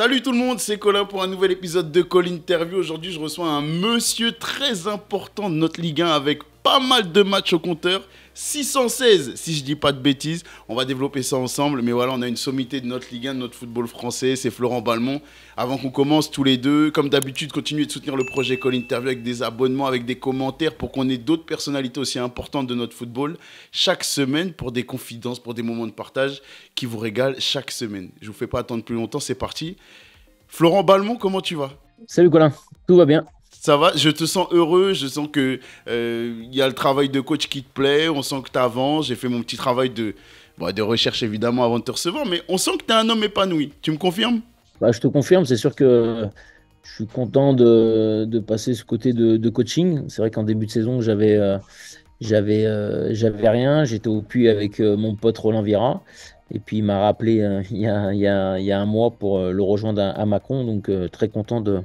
Salut tout le monde, c'est Colin pour un nouvel épisode de Call Interview. Aujourd'hui, je reçois un monsieur très important de notre Ligue 1 avec pas mal de matchs au compteur. 616, si je dis pas de bêtises. On va développer ça ensemble. Mais voilà, on a une sommité de notre Ligue 1, de notre football français. C'est Florent Balmont. Avant qu'on commence, tous les deux, comme d'habitude, continuez de soutenir le projet Call Interview avec des abonnements, avec des commentaires pour qu'on ait d'autres personnalités aussi importantes de notre football chaque semaine pour des confidences, pour des moments de partage qui vous régalent chaque semaine. Je vous fais pas attendre plus longtemps. C'est parti. Florent Balmont, comment tu vas Salut Colin, tout va bien. Ça va, je te sens heureux, je sens que il euh, y a le travail de coach qui te plaît, on sent que tu avances, j'ai fait mon petit travail de, bah, de recherche évidemment avant de te recevoir, mais on sent que tu es un homme épanoui. Tu me confirmes bah, Je te confirme, c'est sûr que je suis content de, passer ce côté de, coaching. C'est vrai qu'en début de saison, j'avais euh, euh, j'avais rien, j'étais au puits avec mon pote Roland Vira. Et puis il m'a rappelé il y, a, un mois pour le rejoindre à, Macron, donc très content de,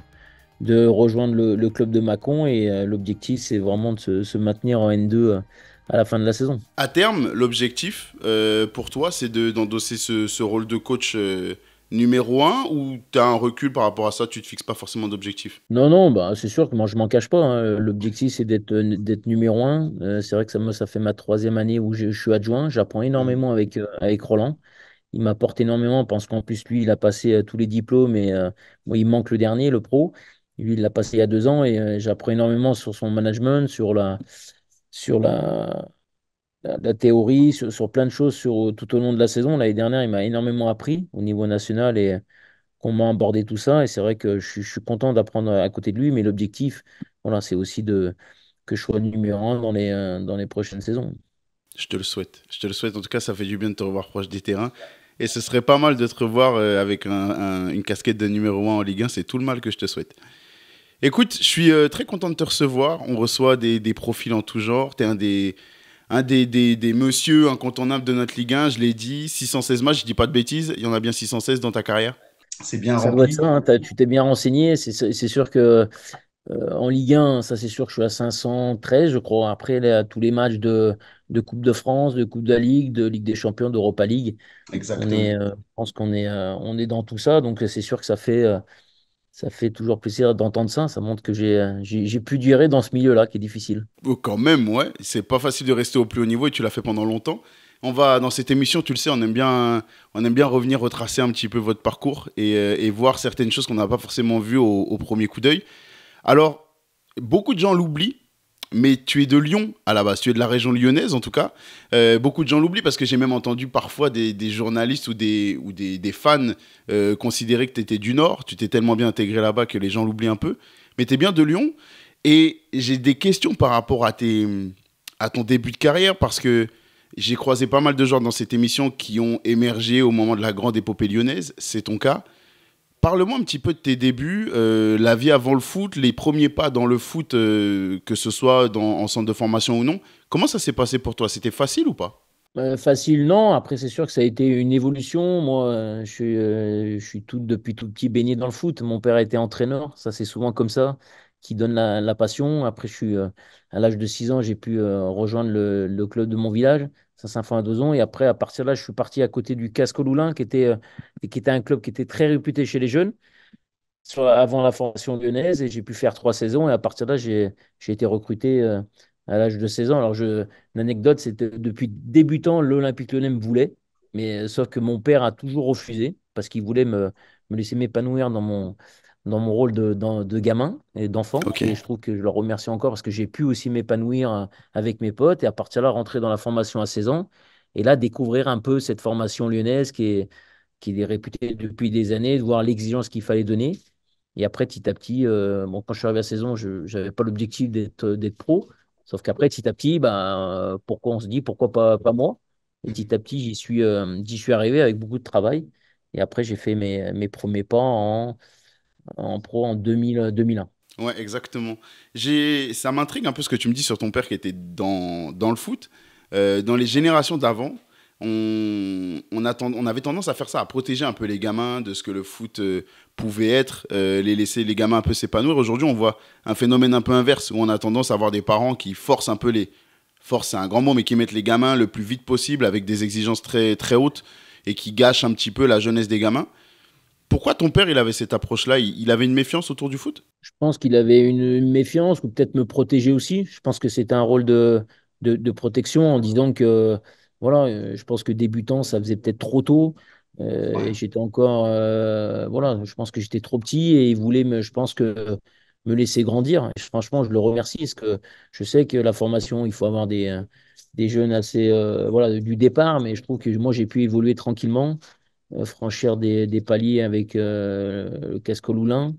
de rejoindre le, club de Mâcon. Et euh, l'objectif, c'est vraiment de se, maintenir en N2 euh, à la fin de la saison. À terme, l'objectif euh, pour toi, c'est d'endosser ce, rôle de coach numéro 1 ou tu as un recul par rapport à ça Tu ne te fixes pas forcément d'objectif Non, non, bah, c'est sûr que moi, je m'en cache pas. Hein. L'objectif, c'est d'être numéro un. c'est vrai que ça, me ça fait ma troisième année où je, suis adjoint. J'apprends énormément mmh. avec, avec Roland. Il m'apporte énormément pense qu'en plus, lui, il a passé tous les diplômes et il manque le dernier, le pro. Lui, il l'a passé il y a deux ans et euh, j'apprends énormément sur son management, sur la, sur la, la, théorie, sur, plein de choses sur, euh, tout au long de la saison. L'année dernière, il m'a énormément appris au niveau national et euh, comment aborder tout ça. Et c'est vrai que je, suis content d'apprendre à côté de lui, mais l'objectif, voilà, c'est aussi de, que je sois numéro un dans les, dans les prochaines saisons. Je te le souhaite. Je te le souhaite. En tout cas, ça fait du bien de te revoir proche des terrains. Et ce serait pas mal de te revoir avec une casquette de numéro 1 en Ligue 1. C'est tout le mal que je te souhaite. Écoute, je suis euh, très content de te recevoir. On reçoit des, profils en tout genre. Tu es un des, un des, des, messieurs incontournables de notre Ligue 1. Je l'ai dit, 616 matchs, je dis pas de bêtises. Il y en a bien 616 dans ta carrière C'est bien ça hein. tu t'es bien renseigné. C'est sûr que euh, en Ligue 1, ça c'est sûr que je suis à 513, je crois. Après, tous les matchs de, de, Coupe de France, de Coupe de la Ligue, de Ligue des Champions, d'Europa League. Exactement. Euh, je pense qu'on est, on est dans tout ça. Donc, c'est sûr que ça fait, ça fait toujours plaisir d'entendre ça. Ça montre que j'ai euh, pu durer dans ce milieu-là qui est difficile. Oh, quand même, ouais. C'est pas facile de rester au plus haut niveau et tu l'as fait pendant longtemps. On va dans cette émission, tu le sais, on aime bien, on aime bien revenir retracer un petit peu votre parcours et, euh, voir certaines choses qu'on n'a pas forcément vues au, au premier coup d'œil. Alors, beaucoup de gens l'oublient, mais tu es de Lyon à la base, tu es de la région lyonnaise en tout cas. Euh, beaucoup de gens l'oublient parce que j'ai même entendu parfois des, journalistes ou des, ou des, fans euh, considérer que tu étais du Nord, tu t'es tellement bien intégré là-bas que les gens l'oublient un peu, mais tu es bien de Lyon. Et j'ai des questions par rapport à, tes, à ton début de carrière parce que j'ai croisé pas mal de gens dans cette émission qui ont émergé au moment de la grande épopée lyonnaise, c'est ton cas. Parle-moi un petit peu de tes débuts, euh, la vie avant le foot, les premiers pas dans le foot, euh, que ce soit dans, en centre de formation ou non. Comment ça s'est passé pour toi C'était facile ou pas euh, Facile, non. Après, c'est sûr que ça a été une évolution. Moi, je suis, tout, depuis tout petit baigné dans le foot. Mon père était entraîneur. Ça, c'est souvent comme ça qui donne la, passion. Après, je à l'âge de 6 ans, j'ai pu rejoindre le, club de mon village à deux ans Et après, à partir de là, je suis parti à côté du Casco Loulin, qui était, euh, qui était un club qui était très réputé chez les jeunes avant la formation lyonnaise. Et j'ai pu faire trois saisons. Et à partir de là, j'ai été recruté euh, à l'âge de 16 ans. Alors, l'anecdote, c'est que depuis débutant, l'Olympique lyonnais me voulait. Mais euh, sauf que mon père a toujours refusé parce qu'il voulait me, me laisser m'épanouir dans mon, dans mon rôle de, de gamin et d'enfant. Et je trouve que je leur remercie encore parce que j'ai pu aussi m'épanouir euh, avec mes potes et à partir de là, rentrer dans la formation à saison et là, découvrir un peu cette formation lyonnaise qui est, qui est réputée depuis des années, voir l'exigence qu'il fallait donner. Et après, petit à petit, euh, bon, quand je suis arrivé à saison, je n'avais pas l'objectif euh, d'être pro. Sauf qu'après, petit à petit, ben, pourquoi on se dit, pourquoi pas, pas moi Et petit à petit, j'y suis, suis arrivé avec beaucoup de travail. Et après, j'ai fait mes, mes premiers pas en, en pro en 2001. Euh, ouais, exactement. Ça m'intrigue un peu ce que tu me dis sur ton père qui était dans, dans le foot. Euh, dans les générations d'avant, on, on, on, avait tendance à faire ça, à protéger un peu les gamins de ce que le foot euh, pouvait être, les laisser les gamins un peu s'épanouir. Aujourd'hui, on voit un phénomène un peu inverse où on a tendance à avoir des parents qui forcent un peu les. Force, c'est un grand mot, mais qui mettent les gamins le plus vite possible avec des exigences très, très hautes et qui gâchent un petit peu la jeunesse des gamins. Pourquoi ton père, il avait cette approche-là il, avait une méfiance autour du foot Je pense qu'il avait une méfiance ou peut-être me protéger aussi. Je pense que c'était un rôle de, de, protection en disant que, voilà, euh, je pense que débutant, ça faisait peut-être trop tôt. Euh, j'étais encore, euh, voilà, je pense que j'étais trop petit et il voulait, me, je pense que me laisser grandir. franchement, je le remercie parce que je sais que la formation, il faut avoir des, des jeunes assez, voilà, du départ, mais je trouve que moi, j'ai pu évoluer tranquillement. Euh, franchir des, paliers avec euh, le casque Loulin,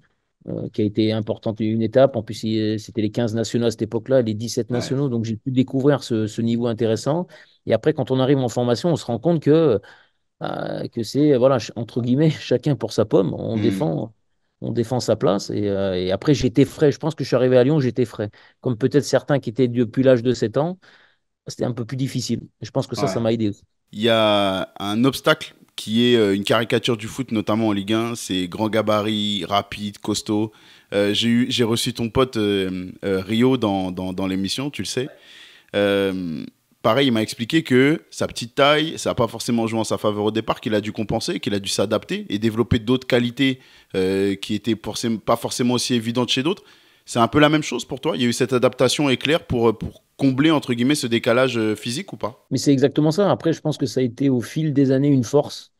euh, qui a été importante une étape. En plus, c'était les 15 nationaux à cette époque-là, les 17 nationaux, donc j'ai pu découvrir ce, niveau intéressant. Et après, quand on arrive en formation, on se rend compte que, que c'est, voilà, entre guillemets, chacun pour sa pomme. On mm. défend on défend sa place. Et, après, j'étais frais. Je pense que je suis arrivé à Lyon, j'étais frais. Comme peut-être certains qui étaient depuis l'âge de 7 ans, c'était un peu plus difficile. Je pense que ça, ça m'a aidé. Il y a un obstacle qui est euh, une caricature du foot, notamment en Ligue 1. C'est grand gabarit, rapide, costaud. Euh, j'ai reçu ton pote euh, Rio dans, dans, dans l'émission, tu le sais. pareil, il m'a expliqué que sa petite taille, ça n'a pas forcément joué en sa faveur au départ, qu'il a dû compenser, qu'il a dû s'adapter et développer d'autres qualités qui n'étaient pas forcément aussi évidentes chez d'autres. C'est un peu la même chose pour toi Il y a eu cette adaptation éclair pour, euh, pour combler, entre guillemets, ce décalage euh, physique ou pas Mais c'est exactement ça. Après, je pense que ça a été au fil des années une force.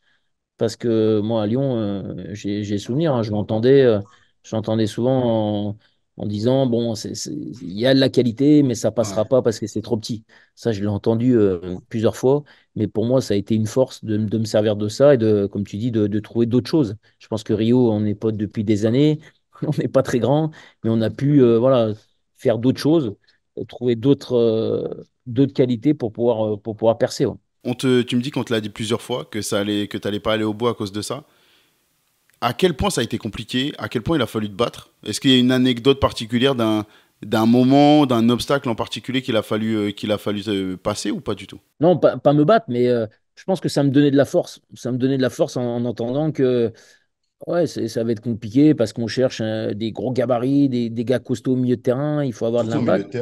Parce que moi, à Lyon, euh, j'ai souvenir, hein, je l'entendais souvent en, disant bon, il y a de la qualité, mais ça passera pas parce que c'est trop petit. Ça, je l'ai entendu plusieurs fois. Mais pour moi, ça a été une force de, me servir de ça et de, comme tu dis, de, de trouver d'autres choses. Je pense que Rio, on est potes depuis des années. on n'est pas très grand, mais on a pu euh, voilà, faire d'autres choses, euh, trouver d'autres euh, d'autres qualités pour pouvoir, pour pouvoir percer. On te, tu me dis qu'on te l'a dit plusieurs fois, que ça allait, que tu n'allais pas aller au bout à cause de ça. À quel point ça a été compliqué À quel point il a fallu te battre Est-ce qu'il y a une anecdote particulière d'un d'un moment, d'un obstacle en particulier qu'il a fallu, qu'il a fallu passer ou pas du tout Non, pas, me battre, mais je pense que ça me donnait de la force. Ça me donnait de la force en entendant que Ouais, ça va être compliqué parce qu'on cherche hein, des gros gabarits, des, gars costauds au milieu de terrain, il faut avoir de l'impact,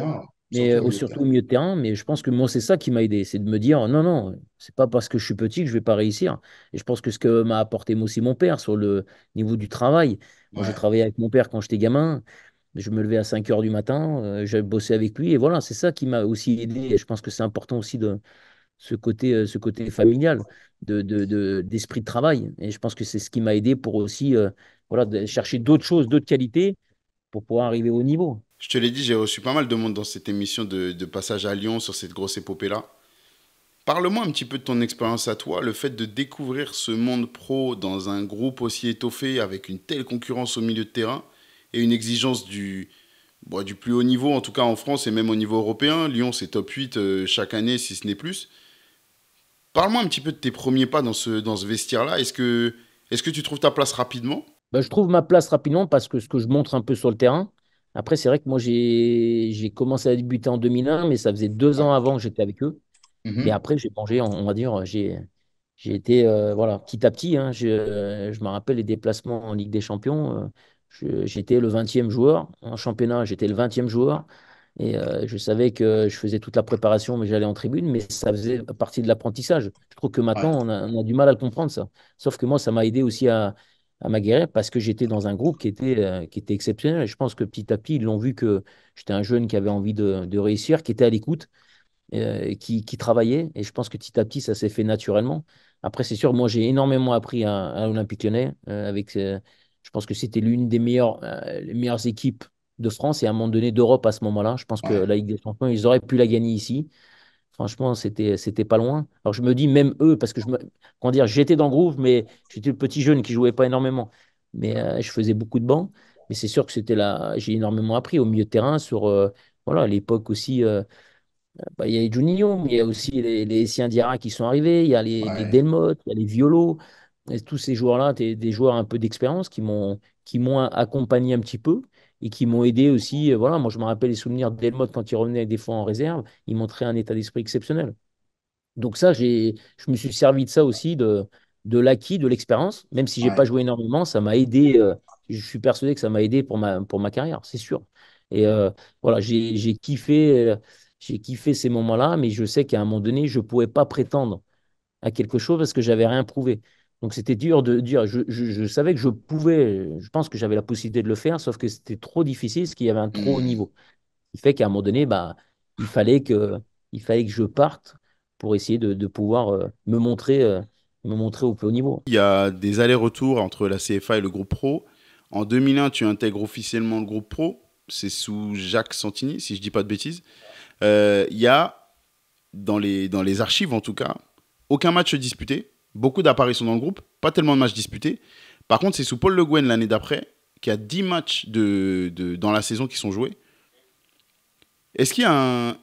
mais Surtout au euh, milieu terrain. Mais je pense que moi, c'est ça qui m'a aidé, c'est de me dire non, non, c'est pas parce que je suis petit que je vais pas réussir. Et je pense que ce que m'a apporté aussi mon père sur le niveau du travail. Moi, j'ai travaillé avec mon père quand j'étais gamin. Je me levais à 5 heures du matin, euh, j'avais bossé avec lui, et voilà, c'est ça qui m'a aussi aidé. Et je pense que c'est important aussi de, ce côté, euh, ce côté familial, de, d'esprit de, d'esprit de travail. Et je pense que c'est ce qui m'a aidé pour aussi euh, voilà, de chercher d'autres choses, d'autres qualités pour pouvoir arriver au niveau. Je te l'ai dit, j'ai reçu pas mal de monde dans cette émission de, passage à Lyon sur cette grosse épopée-là. Parle-moi un petit peu de ton expérience à toi, le fait de découvrir ce monde pro dans un groupe aussi étoffé, avec une telle concurrence au milieu de terrain et une exigence du, bah, du plus haut niveau, en tout cas en France et même au niveau européen. Lyon, c'est top 8 euh, chaque année, si ce n'est plus. Parle-moi un petit peu de tes premiers pas dans ce, dans vestiaire-là. Est-ce que, est que tu trouves ta place rapidement bah, Je trouve ma place rapidement parce que ce que je montre un peu sur le terrain. Après, c'est vrai que moi, j'ai commencé à débuter en 2001, mais ça faisait deux ans avant que j'étais avec eux. Et mhm. après, j'ai mangé, on va dire, j'ai été, euh, voilà, petit à petit. Hein. je, je, me rappelle les déplacements en Ligue des Champions. Euh, j'étais le 20e joueur. En championnat, j'étais le 20e joueur. Et euh, je savais que je faisais toute la préparation, mais j'allais en tribune, mais ça faisait partie de l'apprentissage. Je trouve que maintenant, on, a, du mal à comprendre, ça. Sauf que moi, ça m'a aidé aussi à, à m'aguerrir parce que j'étais dans un groupe qui était, euh, qui était exceptionnel. Et je pense que petit à petit, ils l'ont vu que j'étais un jeune qui avait envie de, réussir, qui était à l'écoute, euh, qui, qui, travaillait. Et je pense que petit à petit, ça s'est fait naturellement. Après, c'est sûr, moi, j'ai énormément appris à, l'Olympique lyonnais avec je pense que c'était l'une des meilleures, les meilleures équipes de France et à un moment donné d'Europe à ce moment-là. Je pense que la Ligue des Champions, ils auraient pu la gagner ici. Franchement, c'était c'était pas loin. Alors je me dis même eux, parce que je dire, j'étais dans le groove, mais j'étais le petit jeune qui jouait pas énormément, mais euh, je faisais beaucoup de bancs. Mais c'est sûr que c'était là, j'ai énormément appris au milieu de terrain sur euh, voilà l'époque aussi. Euh, bah, il y a les Juninho, mais il y a aussi les, les Diarra qui sont arrivés, il y a les, ouais. il y a les Violo, tous ces joueurs-là, des, des joueurs un peu d'expérience qui m'ont accompagné un petit peu et qui m'ont aidé aussi. Euh, voilà, moi, je me rappelle les souvenirs d'Elmot quand il revenait des fois en réserve. Il montrait un état d'esprit exceptionnel. Donc ça, j'ai, je me suis servi de ça aussi, de, de l'acquis, de l'expérience. Même si j'ai n'ai pas joué énormément, ça m'a aidé. Euh, je suis persuadé que ça m'a aidé pour ma, pour ma carrière, c'est sûr. Et euh, voilà, j'ai, j'ai kiffé, j'ai kiffé ces moments-là, mais je sais qu'à un moment donné, je ne pouvais pas prétendre à quelque chose parce que j'avais rien prouvé. Donc c'était dur de dire, je, savais que je pouvais, je pense que j'avais la possibilité de le faire, sauf que c'était trop difficile, parce qu'il y avait un trop haut mmh. niveau. qui fait qu'à un moment donné, bah, il, fallait que, il fallait que je parte pour essayer de, pouvoir euh, me montrer, euh, me montrer au plus haut niveau. Il y a des allers-retours entre la CFA et le groupe pro. En 2001, tu intègres officiellement le groupe pro. C'est sous Jacques Santini, si je ne dis pas de bêtises. Euh, il y a, dans les, dans les archives en tout cas, aucun match disputé beaucoup d'apparitions dans le groupe, pas tellement de matchs disputés. Par contre, c'est sous Paul Le Guen l'année d'après qu'il y a 10 matchs de, dans la saison qui sont joués. Est-ce qu'il y a un,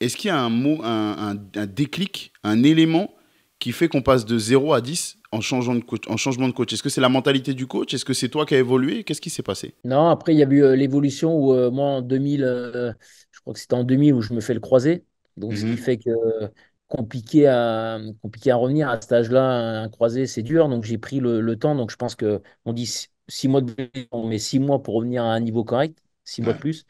est-ce qu'il y un, mot, un, un, déclic, un élément qui fait qu'on passe de 0 à 10 en, changeant de en changement de coach Est-ce que c'est la mentalité du coach Est-ce que c'est toi qui as évolué Qu'est-ce qui s'est passé Non, après, il y a eu euh, l'évolution où euh, moi, en 2000, euh, je crois que c'était en 2000 où je me fais le croiser. Donc, ce mhm. qui fait que compliqué à, compliqué à revenir à cet âge-là. Un croisé, c'est dur. Donc, j'ai pris le, le, temps. Donc, je pense que on dit six mois de on met six mois pour revenir à un niveau correct, six mois de plus.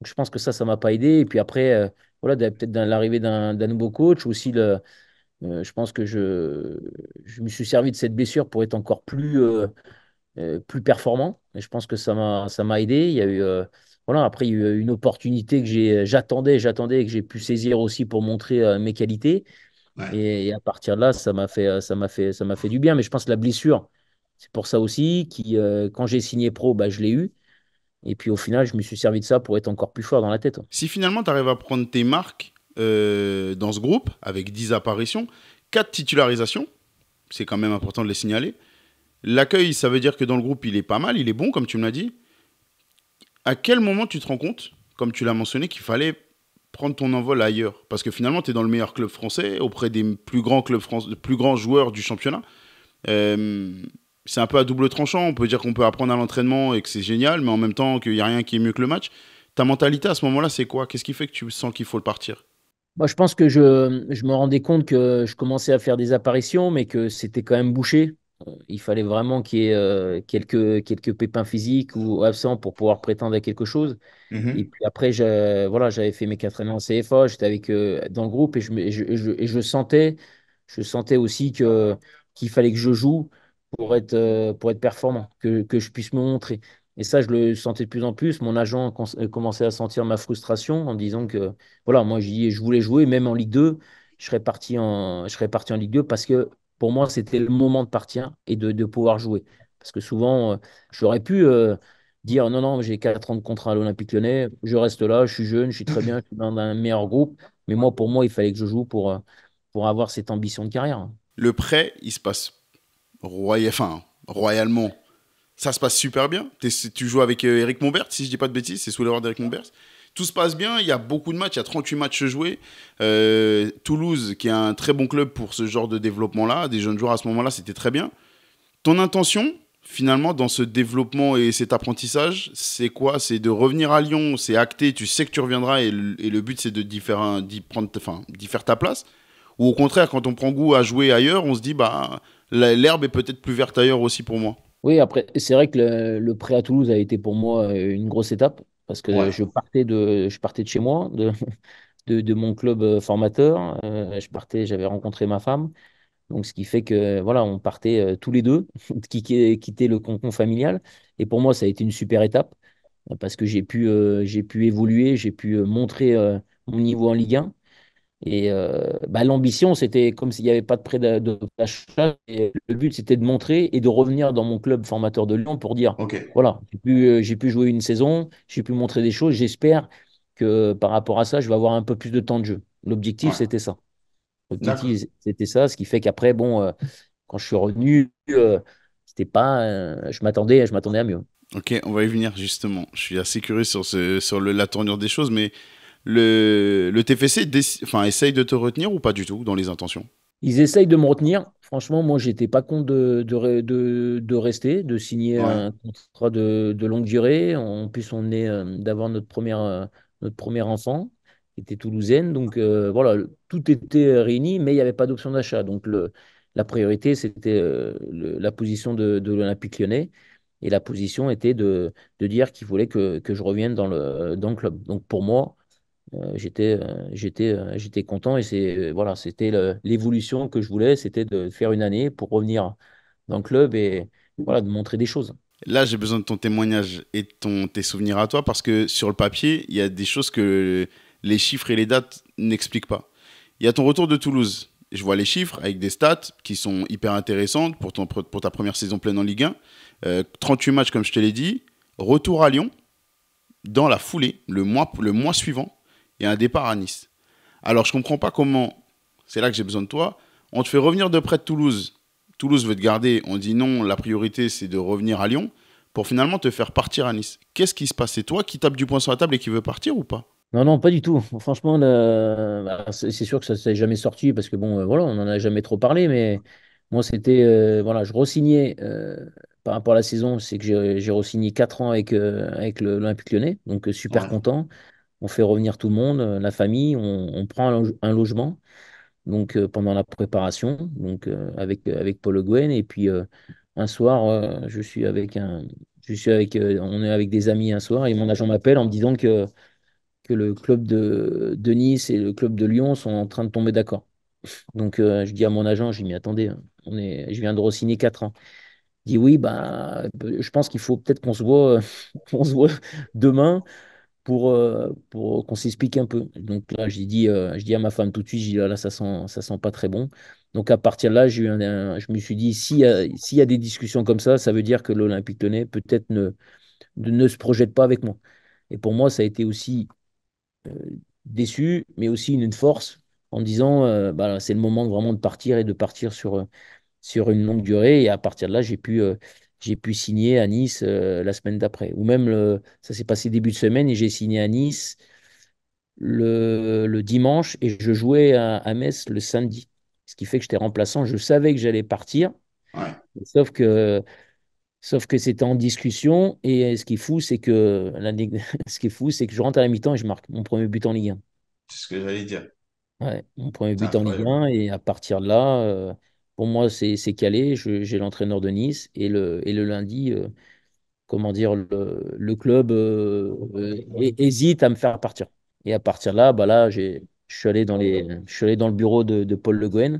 Donc, je pense que ça, ça m'a pas aidé. Et puis après, euh, voilà, peut-être l'arrivée d'un nouveau coach, aussi le, euh, je pense que je, je me suis servi de cette blessure pour être encore plus, euh, plus performant. Et je pense que ça m'a aidé. Il y a eu après, il y a eu une opportunité que j'attendais, j'attendais et que j'ai pu saisir aussi pour montrer euh, mes qualités. Et, à partir de là, ça m'a fait, fait, fait du bien. Mais je pense que la blessure, c'est pour ça aussi, qui, euh, quand j'ai signé pro, bah, je l'ai eu. Et puis au final, je me suis servi de ça pour être encore plus fort dans la tête. Si finalement, tu arrives à prendre tes marques euh, dans ce groupe, avec 10 apparitions, 4 titularisations, c'est quand même important de les signaler. L'accueil, ça veut dire que dans le groupe, il est pas mal, il est bon, comme tu me l'as dit à quel moment tu te rends compte, comme tu l'as mentionné, qu'il fallait prendre ton envol ailleurs Parce que finalement, tu es dans le meilleur club français, auprès des plus grands, clubs plus grands joueurs du championnat. c'est un peu à double tranchant. On peut dire qu'on peut apprendre à l'entraînement et que c'est génial, mais en même temps qu'il n'y a rien qui est mieux que le match. Ta mentalité à ce moment-là, c'est quoi Qu'est-ce qui fait que tu sens qu'il faut le partir je pense que je me rendais compte que je commençais à faire des apparitions, mais que c'était quand même bouché. Euh, il fallait vraiment qu'il y ait euh, quelques, quelques pépins physiques ou absents pour pouvoir prétendre à quelque chose. Mhm. Et puis après, voilà, j'avais fait mes quatre années en CFA, j'étais avec euh, dans le groupe et je, je, sentais, je sentais aussi que, qu'il fallait que je joue pour être, pour être performant, que, que, je puisse me montrer. Et ça, je le sentais de plus en plus. Mon agent commençait à sentir ma frustration en disant que, voilà, moi, je voulais jouer, même en Ligue 2, je serais parti en, je serais parti en Ligue 2 parce que pour moi, c'était le moment de partir et de, pouvoir jouer. Parce que souvent, euh, j'aurais pu euh, dire non, non, j'ai 4 ans de contrat à l'Olympique lyonnais, je reste là, je suis jeune, je suis très bien, je suis dans un meilleur groupe. Mais moi, pour moi, il fallait que je joue pour, euh, pour avoir cette ambition de carrière. Le prêt, il se passe royalement. Ça se passe super bien. tu joues avec Eric Monbert, si je ne dis pas de bêtises, c'est sous l'ordre d'Eric Monbert tout se passe bien, il y a beaucoup de matchs, il y a 38 matchs joués. Euh, Toulouse, qui est un très bon club pour ce genre de développement-là, des jeunes joueurs à ce moment-là, c'était très bien. Ton intention, finalement, dans ce développement et cet apprentissage, c'est quoi C'est de revenir à Lyon, c'est acté, tu sais que tu reviendras et le, but, c'est de faire, prendre, enfin, faire ta place Ou au contraire, quand on prend goût à jouer ailleurs, on se dit, bah, l'herbe est peut-être plus verte ailleurs aussi pour moi oui, après, c'est vrai que le prêt à Toulouse a été pour moi euh, une grosse étape parce que je, partais de, je partais de chez moi, de, mon club euh, formateur. Euh, je partais, j'avais rencontré ma femme. Donc, ce qui fait que voilà, on partait euh, tous les deux, quitter, le concours familial. Et pour moi, ça a été une super étape parce que j'ai pu, j'ai pu évoluer, j'ai pu montrer mon niveau en Ligue 1. Et euh, bah, l'ambition, c'était comme s'il n'y avait pas de prêt d'achat. Le but, c'était de montrer et de revenir dans mon club formateur de Lyon pour dire voilà, j'ai pu, euh, j'ai pu jouer une saison, j'ai pu montrer des choses. J'espère que par rapport à ça, je vais avoir un peu plus de temps de jeu. L'objectif, c'était ça. L'objectif, c'était ça. Ce qui fait qu'après, bon, euh, quand je suis revenu, c'était pas. je m'attendais, je m'attendais à mieux. Ok, on va y venir justement. Je suis assez curieux sur, sur le, la tournure des choses, mais le, TFC enfin, essaye de te retenir ou pas du tout dans les intentions Ils essayent de me retenir. Franchement, moi, j'étais pas contre de, de, de, rester, de signer un contrat de, longue durée. En plus, on est euh, d'avoir notre, première, euh, notre premier enfant qui était toulousaine. Donc, euh, voilà, tout était réuni, mais il n'y avait pas d'option d'achat. Donc, le, la priorité, c'était la position de, l'Olympique lyonnais. Et la position était de, dire qu'il voulait que, que, je revienne dans le, dans le club. Donc, pour moi, euh, j'étais euh, euh, j'étais content et c'est voilà c'était l'évolution que je voulais c'était de faire une année pour revenir dans le club et voilà de montrer des choses Là, j'ai besoin de ton témoignage et de ton, tes souvenirs à toi parce que sur le papier, il y a des choses que les chiffres et les dates n'expliquent pas. Il y a ton retour de Toulouse. Je vois les chiffres avec des stats qui sont hyper intéressantes pour, ton, pour ta première saison pleine en Ligue 1. 38 matchs, comme je te l'ai dit. Retour à Lyon. Dans la foulée, le mois, le mois suivant, et un départ à Nice. Alors je comprends pas comment, c'est là que j'ai besoin de toi, on te fait revenir de près de Toulouse. Toulouse veut te garder, on dit non, la priorité c'est de revenir à Lyon pour finalement te faire partir à Nice. Qu'est-ce qui se passe C'est toi qui tapes du poing sur la table et qui veut partir ou pas non, non, pas du tout. Franchement, bah, c'est sûr que ça s'est jamais sorti parce que bon, euh, voilà, on n'en a jamais trop parlé, mais moi, c'était, euh, voilà, je re-signais euh, par rapport à la saison, c'est que j'ai re-signé 4 ans avec, avec l'Olympique lyonnais, donc super content on fait revenir tout le monde, euh, la famille, on, prend un, logement donc euh, pendant la préparation donc euh, avec avec Paul Gwen et puis un soir je suis avec un je suis avec on est avec des amis un soir et mon agent m'appelle en me disant que que le club de, de, Nice et le club de Lyon sont en train de tomber d'accord. Donc je dis à mon agent, je mis attendez, on est je viens de re-signer 4 ans. Il dit oui, bah je pense qu'il faut peut-être qu'on se voit on se voit demain pour, euh, pour qu'on s'explique un peu. Donc là, j'ai dit, euh, je dis à ma femme tout de suite, je dis ah là, ça sent, ça sent pas très bon. Donc à partir de là, j'ai eu je me suis dit, s'il y, a des discussions comme ça, ça veut dire que l'Olympique Lyonnais peut-être ne, ne se projette pas avec moi. Et pour moi, ça a été aussi euh, déçu, mais aussi une, force en disant, bah, c'est le moment vraiment de partir et de partir sur, sur une longue durée. Et à partir de là, j'ai pu j'ai pu signer à Nice euh, la semaine d'après. Ou même, euh, ça s'est passé début de semaine et j'ai signé à Nice le, dimanche et je jouais à, Metz le samedi. Ce qui fait que j'étais remplaçant, je savais que j'allais partir. Sauf que Sauf que c'était en discussion et ce qui est fou, c'est que ce qui est fou, c'est que je rentre à la mi-temps et je marque mon premier but en Ligue 1. C'est ce que j'allais dire. mon premier but en Ligue 1 et à partir de là, euh, pour moi, c'est calé. J'ai l'entraîneur de Nice et le, et le lundi, euh, comment dire, le, club euh, euh, hésite à me faire partir. Et à partir de là, bah là je suis allé dans dans le bureau de, Paul Le Gouen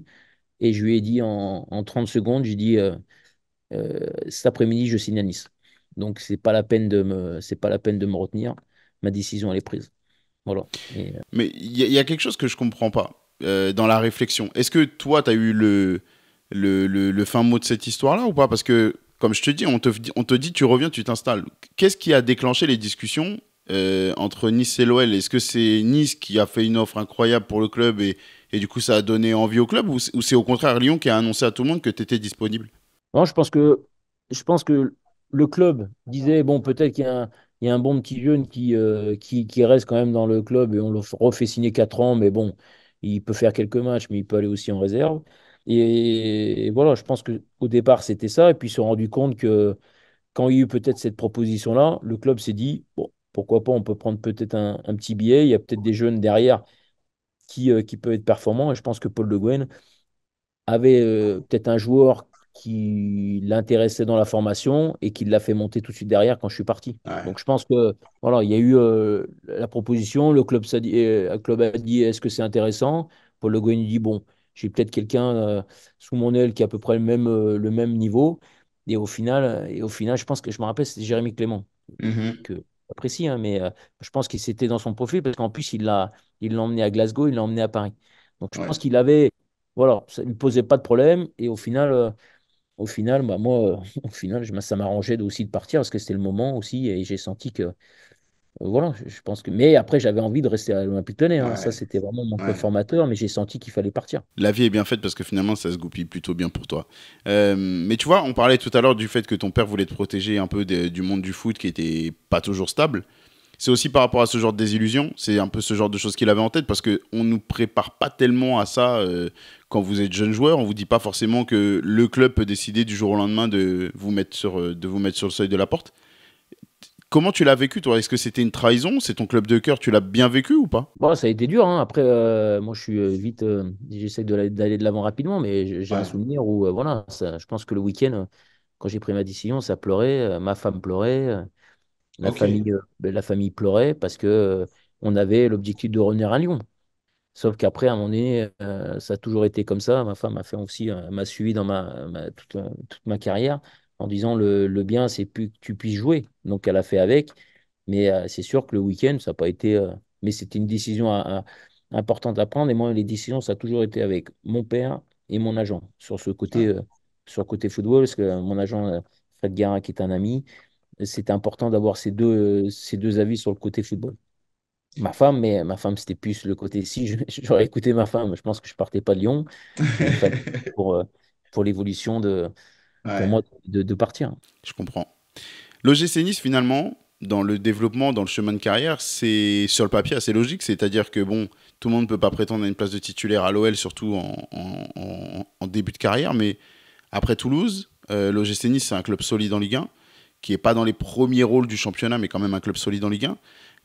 et je lui ai dit en, 30 secondes, j'ai dit cet après-midi, je signe à Nice. Donc c'est pas la peine de me, pas la peine de me retenir. Ma décision elle est prise. Voilà. Mais il y, a quelque chose que je comprends pas dans la réflexion. Est-ce que toi, tu as eu le le, fin mot de cette histoire-là ou pas Parce que, comme je te dis, on te, on te dit tu reviens, tu t'installes. Qu'est-ce qui a déclenché les discussions euh, entre Nice et l'OL Est-ce que c'est Nice qui a fait une offre incroyable pour le club et, du coup ça a donné envie au club ou c'est au contraire Lyon qui a annoncé à tout le monde que tu étais disponible Non, je pense que je pense que le club disait bon peut-être qu'il y, a un bon petit jeune qui, euh, qui, qui, reste quand même dans le club et on le refait signer 4 ans, mais bon, il peut faire quelques matchs, mais il peut aller aussi en réserve. Et, voilà, je pense qu'au départ, c'était ça. Et puis, ils se sont rendus compte que quand il y a eu peut-être cette proposition-là, le club s'est dit, bon, pourquoi pas, on peut prendre peut-être un, petit billet. Il y a peut-être des jeunes derrière qui, euh, qui peuvent être performants. Et je pense que Paul Le Gouin avait euh, peut-être un joueur qui l'intéressait dans la formation et qui l'a fait monter tout de suite derrière quand je suis parti. Donc je pense que voilà, il y a eu euh, la proposition, le club, a dit, le club a dit est-ce que c'est intéressant Paul Le Guen dit bon, j'ai peut-être quelqu'un euh, sous mon aile qui a à peu près le même, euh, le même niveau. Et au final, euh, et au final, je pense que je me rappelle, c'était Jérémy Clément. Mm-hmm. que j'apprécie, hein, mais je pense que c'était dans son profil parce qu'en plus, il l'a il emmené à Glasgow, il l'a emmené à Paris. Donc, je pense qu'il avait, voilà, ça ne lui posait pas de problème. Et au final, au final, bah, moi, au final, je, ça m'arrangeait aussi de partir parce que c'était le moment aussi et j'ai senti que euh, voilà, je pense que. Mais après, j'avais envie de rester à l'Olympique Lyonnais. Hein. Ça, c'était vraiment mon ouais. formateur, mais j'ai senti qu'il fallait partir. La vie est bien faite parce que finalement, ça se goupille plutôt bien pour toi. Euh, mais tu vois, on parlait tout à l'heure du fait que ton père voulait te protéger un peu du monde du foot qui était pas toujours stable. C'est aussi par rapport à ce genre de désillusion. C'est un peu ce genre de choses qu'il avait en tête parce qu'on ne nous prépare pas tellement à ça euh, quand vous êtes jeune joueur. On vous dit pas forcément que le club peut décider du jour au lendemain de vous mettre de vous mettre sur le seuil de la porte. Comment tu l'as vécu, toi Est-ce que c'était une trahison C'est ton club de cœur, tu l'as bien vécu ou pas Bon, ça a été dur. Hein. Après, euh, moi, je suis euh, vite. Euh, j'essaie d'aller de l'avant rapidement, mais j'ai un souvenir où, voilà, je pense que le week-end, quand j'ai pris ma décision, ça pleurait. ma femme pleurait. la, famille, ben, la famille pleurait parce que on avait l'objectif de revenir à Lyon. Sauf qu'après, à un moment donné, ça a toujours été comme ça. Ma femme m'a fait aussi, suivi dans toute ma carrière en disant le, bien, c'est plus que tu puisses jouer. Donc elle a fait avec. Mais euh, c'est sûr que le week-end, ça n'a pas été. Euh, mais c'était une décision euh, importante à prendre. Et moi, les décisions, ça a toujours été avec mon père et mon agent sur ce côté, ah. sur côté football, parce que mon agent Fred Guérin, qui est un ami, c'est important d'avoir ces deux, ces deux avis sur le côté football. Ma femme, mais ma femme, c'était plus le côté. Si j'aurais écouté ma femme, je pense que je partais pas de Lyon pour l'évolution de, pour moi de, partir. Je comprends. L'OGC Nice, finalement, dans le développement, dans le chemin de carrière, c'est sur le papier assez logique. C'est-à-dire que bon, tout le monde ne peut pas prétendre à une place de titulaire à l'OL, surtout en, début de carrière. Mais après Toulouse, euh, l'OGC Nice, c'est un club solide en Ligue 1, qui n'est pas dans les premiers rôles du championnat, mais quand même un club solide en Ligue 1.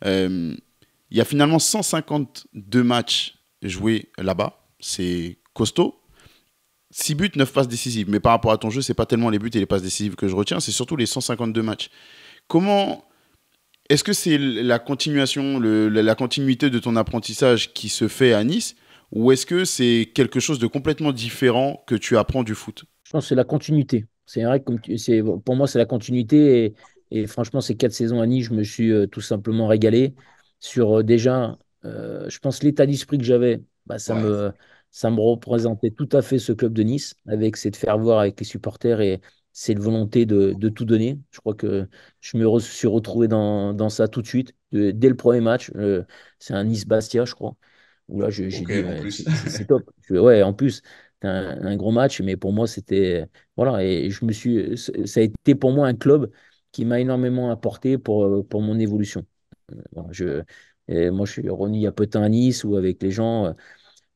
Euh, il y a finalement 152 matchs joués là-bas. C'est costaud. 6 buts, 9 passes décisives. Mais par rapport à ton jeu, c'est pas tellement les buts et les passes décisives que je retiens, c'est surtout les 152 matchs. Comment est-ce que c'est la continuation, la continuité de ton apprentissage qui se fait à Nice, ou est-ce que c'est quelque chose de complètement différent que tu apprends du foot Je pense que c'est la continuité. C'est vrai que pour moi, c'est la continuité. Et, franchement, ces quatre saisons à Nice, je me suis euh, tout simplement régalé sur euh, déjà, euh, je pense, l'état d'esprit que j'avais. Bah, ça me ça me représentait tout à fait ce club de Nice, avec cette ferveur avec les supporters et cette volonté de, tout donner. Je crois que je me suis retrouvé dans, ça tout de suite, dès le premier match. Euh, c'est un Nice-Bastia, je crois. Ou là, j'ai dit, c'est top. ouais, en plus, un, un, gros match, mais pour moi, c'était. Voilà, et je me suis. Ça a été pour moi un club qui m'a énormément apporté pour, pour mon évolution. Euh, je, moi, je suis revenu il y a peu de temps à Nice ou avec les gens, euh,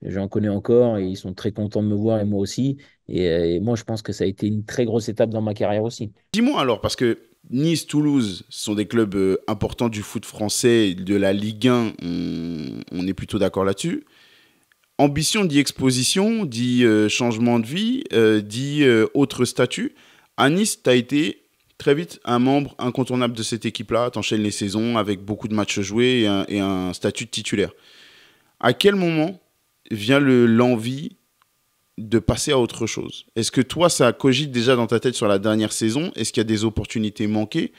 J'en connais encore et ils sont très contents de me voir et moi aussi. Euh, et, moi, je pense que ça a été une très grosse étape dans ma carrière aussi. Dis-moi alors, parce que Nice, Toulouse sont des clubs euh, importants du foot français, de la Ligue 1, on, est plutôt d'accord là-dessus. Ambition dit exposition, dit euh, changement de vie, dit autre statut. À Nice, tu as été très vite un membre incontournable de cette équipe-là, tu t'enchaînes les saisons avec beaucoup de matchs joués et un statut de titulaire. À quel moment vient l'envie de passer à autre chose Est-ce que toi, ça cogite déjà dans ta tête sur la dernière saison Est-ce qu'il y a des opportunités manquées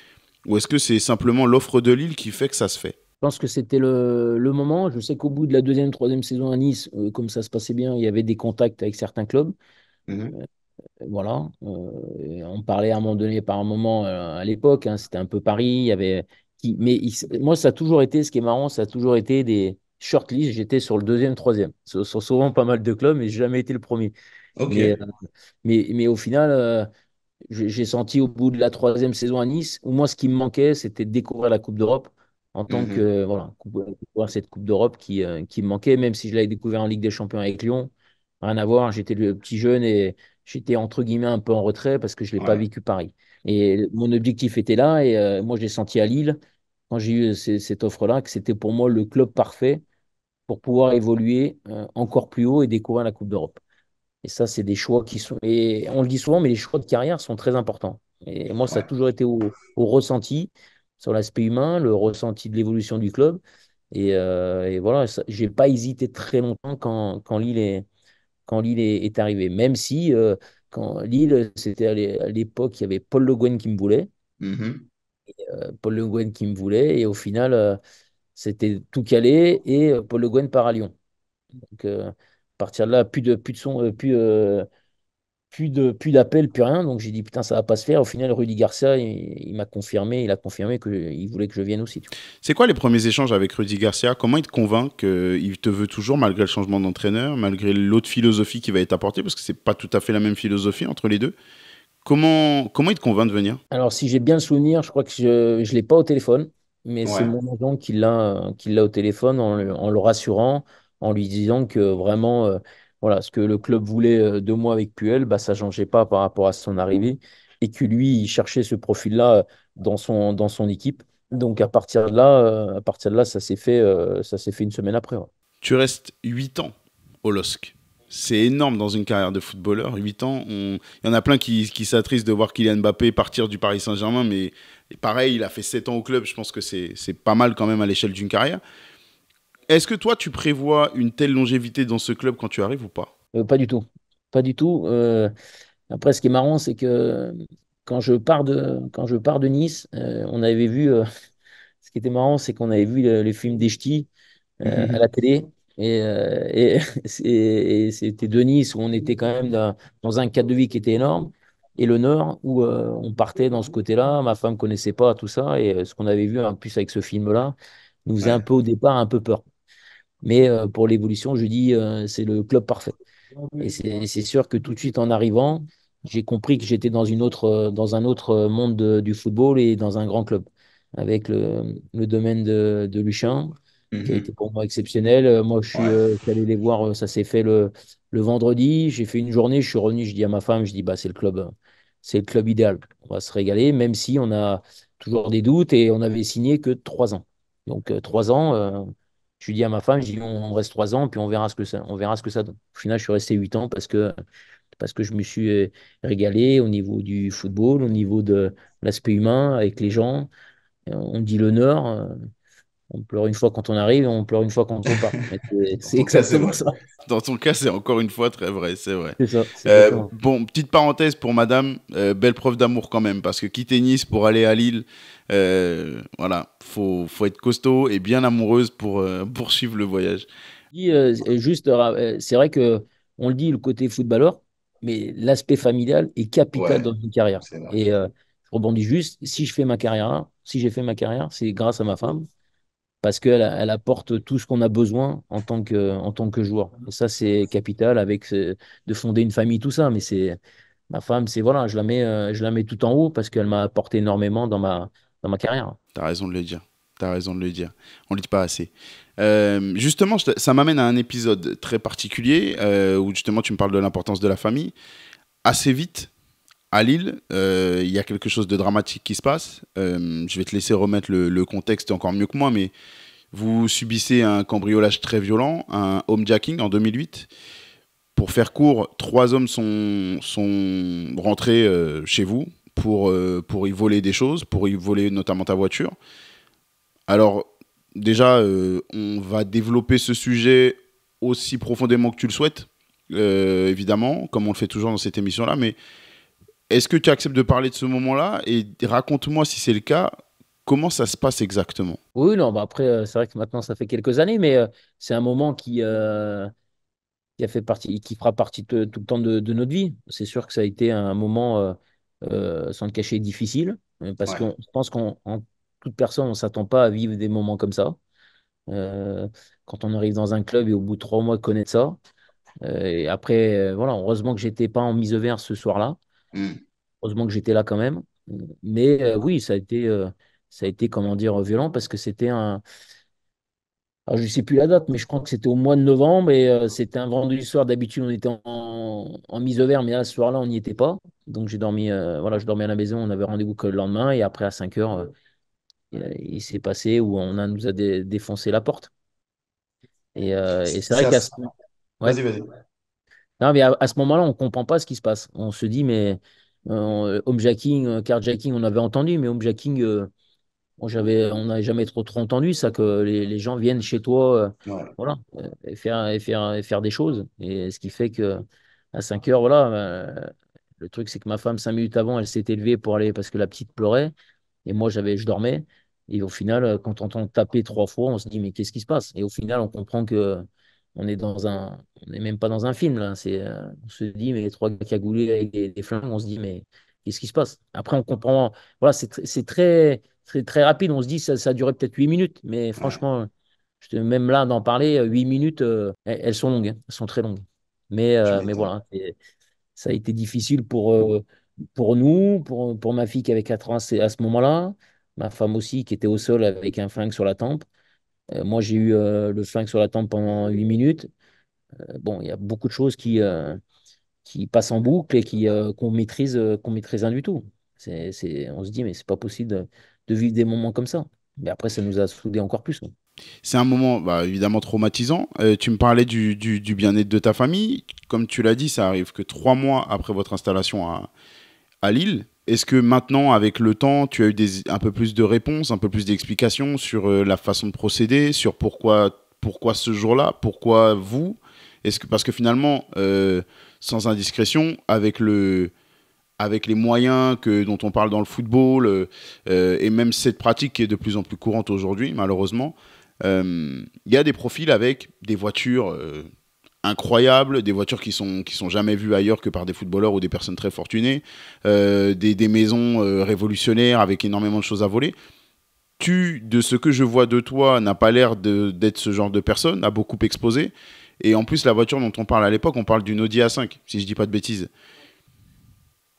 Ou est-ce que c'est simplement l'offre de Lille qui fait que ça se fait je pense que c'était le, moment. Je sais qu'au bout de la deuxième, troisième saison à Nice, euh, comme ça se passait bien, il y avait des contacts avec certains clubs. Mmh. Euh, voilà. Euh, on parlait à un moment donné, par un moment, à l'époque, hein, c'était un peu Paris. Il y avait, mais moi, ça a toujours été, ce qui est marrant, ça a toujours été des, shortlist, j'étais sur le deuxième, troisième. Ce sont souvent pas mal de clubs, mais j'ai jamais été le premier. Euh, mais, mais, au final, euh, j'ai senti au bout de la troisième saison à Nice, où moi, ce qui me manquait, c'était de découvrir la Coupe d'Europe en tant mhm. que. Voilà, découvrir cette Coupe d'Europe qui, euh, qui me manquait, même si je l'avais découvert en Ligue des Champions avec Lyon. Rien à voir, j'étais le petit jeune et j'étais entre guillemets un peu en retrait parce que je ne l'ai pas vécu Paris. Et mon objectif était là, et moi, j'ai senti à Lille, quand j'ai eu cette offre-là, que c'était pour moi le club parfait pour pouvoir évoluer euh, encore plus haut et découvrir la Coupe d'Europe. Et ça, c'est des choix qui sont. Et on le dit souvent, mais les choix de carrière sont très importants. Et moi, ça a toujours été au, ressenti, sur l'aspect humain, le ressenti de l'évolution du club. Et, euh, voilà, je n'ai pas hésité très longtemps quand, Lille, est, quand Lille est, est arrivé. Même si, euh, quand Lille, c'était à l'époque, il y avait Paul Le Guen qui me voulait. Mmh Paul Le Guen qui me voulait. Et au final c'était tout calé et euh, Paul Le Guen part à Lyon. Donc, euh, à partir de là, plus de, plus de son, euh, plus, de, plus d'appel, plus rien. Donc j'ai dit putain, ça va pas se faire. Au final, Rudy Garcia, il, m'a confirmé, il a confirmé qu'il voulait que je vienne aussi. C'est quoi les premiers échanges avec Rudy Garcia Comment il te convainc qu'il te veut toujours malgré le changement d'entraîneur, malgré l'autre philosophie qui va être apportée, parce que c'est pas tout à fait la même philosophie entre les deux. Comment, comment il te convainc de venir Alors si j'ai bien le souvenir, je crois que je ne l'ai pas au téléphone mais c'est mon agent qui l'a euh, l'a au téléphone en, le rassurant, en lui disant que vraiment, euh, voilà, ce que le club voulait euh, deux mois avec Puel, bah, ça changeait pas par rapport à son arrivée, et que lui, il cherchait ce profil-là dans son, dans son équipe. Donc à partir de là, à partir de là ça s'est fait, ça s'est fait une semaine après. Tu restes 8 ans au LOSC c'est énorme dans une carrière de footballeur. 8 ans, il y en a plein qui, qui s'attristent de voir Kylian Mbappé partir du Paris Saint-Germain, mais et pareil, il a fait 7 ans au club, je pense que c'est pas mal quand même à l'échelle d'une carrière. Est-ce que toi, tu prévois une telle longévité dans ce club quand tu arrives ou pas euh, Pas du tout. Pas du tout. Euh, après, ce qui est marrant, c'est que quand je pars de, quand je pars de Nice, euh, on avait vu. ce qui était marrant, c'est qu'on avait vu les films film des ch'tis mhm, mhm. à la télé. Et, c'était de Nice où on était quand même dans, dans, un cadre de vie qui était énorme et le Nord, où euh, on partait dans ce côté-là. Ma femme connaissait pas tout ça, et euh, ce qu'on avait vu en plus avec ce film-là nous faisait un peu au départ un peu peur. Mais euh, pour l'évolution, je dis, c'est le club parfait. Et c'est sûr que tout de suite en arrivant, j'ai compris que j'étais dans, une autre, dans un autre monde du football et dans un grand club, avec le, le domaine de, de Luchin, qui a mmh été pour moi exceptionnel. Moi, je suis, allé les voir, ça s'est fait le, le vendredi. J'ai fait une journée, je suis revenu, je dis à ma femme, je dis, bah, c'est le club, c'est le club idéal. On va se régaler, même si on a toujours des doutes et on avait signé que trois ans. Donc euh, trois ans, euh, je je dis à ma femme, je dis on, reste trois ans, puis on verra ce que ça, on verra ce que ça donne. Au final, je suis resté huit ans parce que parce que je me suis euh, régalé au niveau du football, au niveau de l'aspect humain avec les gens. On dit l'honneur. On pleure une fois quand on arrive, on pleure une fois quand on part. C'est exactement ça. Dans ton cas, c'est encore une fois très vrai, c'est vrai. Euh, bon, petite parenthèse pour madame, euh, belle preuve d'amour quand même, parce que quitter Nice pour aller à Lille, euh, voilà, faut, faut être costaud et bien amoureuse pour poursuivre le voyage. juste, c'est vrai que on le dit, le côté footballeur, mais l'aspect familial est capital dans une carrière. Et je rebondis juste, si je fais ma carrière, si j'ai fait ma carrière, c'est grâce à ma femme parce qu'elle elle apporte tout ce qu'on a besoin en tant que, en tant que joueur. ça, c'est capital avec de fonder une famille, tout ça. Mais c'est ma femme, c'est voilà, je la mets, euh, je la mets tout en haut parce qu'elle m'a apporté énormément dans ma, dans ma carrière. T'as raison de le dire. T'as raison de le dire. On ne le dit pas assez. Euh, justement, ça m'amène à un épisode très particulier euh, où justement tu me parles de l'importance de la famille. Assez vite, à Lille, euh, il y a quelque chose de dramatique qui se passe. Euh, je vais te laisser remettre le, contexte encore mieux que moi, mais vous subissez un cambriolage très violent, un homejacking en 2008. Pour faire court, trois hommes sont, sont rentrés euh, chez vous pour, pour y voler des choses, pour y voler notamment ta voiture. Alors, déjà, on va développer ce sujet aussi profondément que tu le souhaites, évidemment, comme on le fait toujours dans cette émission-là, mais est-ce que tu acceptes de parler de ce moment-là et raconte-moi si c'est le cas, comment ça se passe exactement Oui, non, bah après, euh, c'est vrai que maintenant, ça fait quelques années, mais euh, c'est un moment euh, qui, a fait partie, qui fera partie tout le temps de, notre vie. C'est sûr que ça a été un moment, sans le cacher, difficile, parce qu'on pense qu'en toute personne, on ne s'attend pas à vivre des moments comme ça. quand on arrive dans un club et au bout de trois mois, connaître ça. et après, voilà, heureusement que j'étais pas en mise vert ce soir-là. Hmm. Heureusement que j'étais là quand même. Mais euh, oui, ça a été, euh, ça a été comment dire, violent parce que c'était un. je ne sais plus la date, mais je crois que c'était au mois de novembre et euh, c'était un vendredi soir. D'habitude, on était en, mise au vert, mais ce soir-là, on n'y était pas. Donc, j'ai dormi, voilà, je dormais à la maison, on avait rendez-vous que le lendemain et après, à 5 heures, il s'est passé où on a, nous a défoncé la porte. Et, c'est vrai qu'à ce moment. Ouais. Vas-y, vas-y. Non, mais à, ce moment-là, on ne comprend pas ce qui se passe. On se dit, mais euh, euh, homejacking, euh, carjacking, on avait entendu, mais homejacking, euh, on n'avait jamais trop, trop entendu ça, que les, gens viennent chez toi voilà, et faire, et faire, des choses. Et ce qui fait que à 5 heures, voilà, le truc, c'est que ma femme, 5 minutes avant, elle s'est élevée pour aller parce que la petite pleurait. Et moi, j'avais, je dormais. Et au final, quand on entend taper trois fois, on se dit, mais qu'est-ce qui se passe Et au final, on comprend que on est dans un, n'est même pas dans un film là. C'est, euh, on se dit mais les trois gars cagoulés avec des, des, flingues, on se dit mais qu'est-ce qui se passe Après on comprend, voilà, c'est, très, très, rapide. On se dit ça, ça a duré peut-être huit minutes, mais franchement, je même là d'en parler, euh, huit minutes, euh, elles, sont longues, hein. elles sont très longues. Mais, mais voilà, ça a été difficile pour pour nous, pour, pour ma fille qui avait 4 ans à ce moment-là, ma femme aussi qui était au sol avec un flingue sur la tempe. Euh, moi, j'ai eu euh, le flingue sur la tempe pendant 8 minutes. Euh, bon, il y a beaucoup de choses qui, qui passent en boucle et qu'on maîtrise, qu'on maîtrise rien du tout. on se dit, mais c'est pas possible de, vivre des moments comme ça. Mais après, ça nous a soudés encore plus. C'est un moment bah, évidemment traumatisant. tu me parlais du, du, du, bien-être de ta famille. Comme tu l'as dit, ça arrive que trois mois après votre installation à, à Lille. Est-ce que maintenant, avec le temps, tu as eu un peu plus de réponses, un peu plus d'explications sur euh, la façon de procéder, sur pourquoi, pourquoi ce jour-là, pourquoi vous Est-ce que parce que finalement, euh, sans indiscrétion, avec le avec les moyens que, dont on parle dans le football, euh, et même cette pratique qui est de plus en plus courante aujourd'hui, malheureusement, il y a des profils avec des voitures incroyables, des voitures qui sont, qui sont jamais vues ailleurs que par des footballeurs ou des personnes très fortunées, euh, des, maisons euh, révolutionnaires avec énormément de choses à voler. Tu, de ce que je vois de toi, n'as pas l'air d'être ce genre de personne, a beaucoup exposé. Et en plus, la voiture dont on parle à l'époque, on parle d'une Audi A5, si je dis pas de bêtises.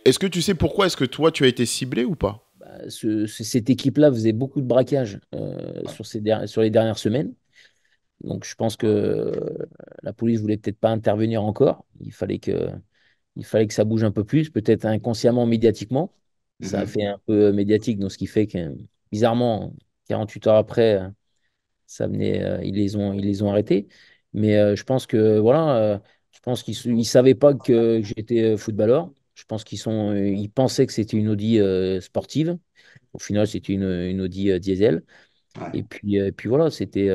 Est-ce que tu sais pourquoi est-ce que toi, tu as été ciblé ou pas bah, Cette équipe-là faisait beaucoup de braquages euh, sur, ces sur les dernières semaines. Donc je pense que euh, la police voulait peut-être pas intervenir encore. Il fallait que, il fallait que ça bouge un peu plus, peut-être inconsciemment médiatiquement. Ça a mhm. fait un peu euh, médiatique, donc ce qui fait que bizarrement, 48 heures après, euh, ça venait, ils les ont, ils les ont arrêtés. Mais je pense que voilà, je pense qu'ils ne savaient pas que j'étais footballeur. Je pense qu'ils sont, ils pensaient que c'était une Audi sportive. Au final, c'était une, une, Audi diesel. Et puis, et puis voilà, c'était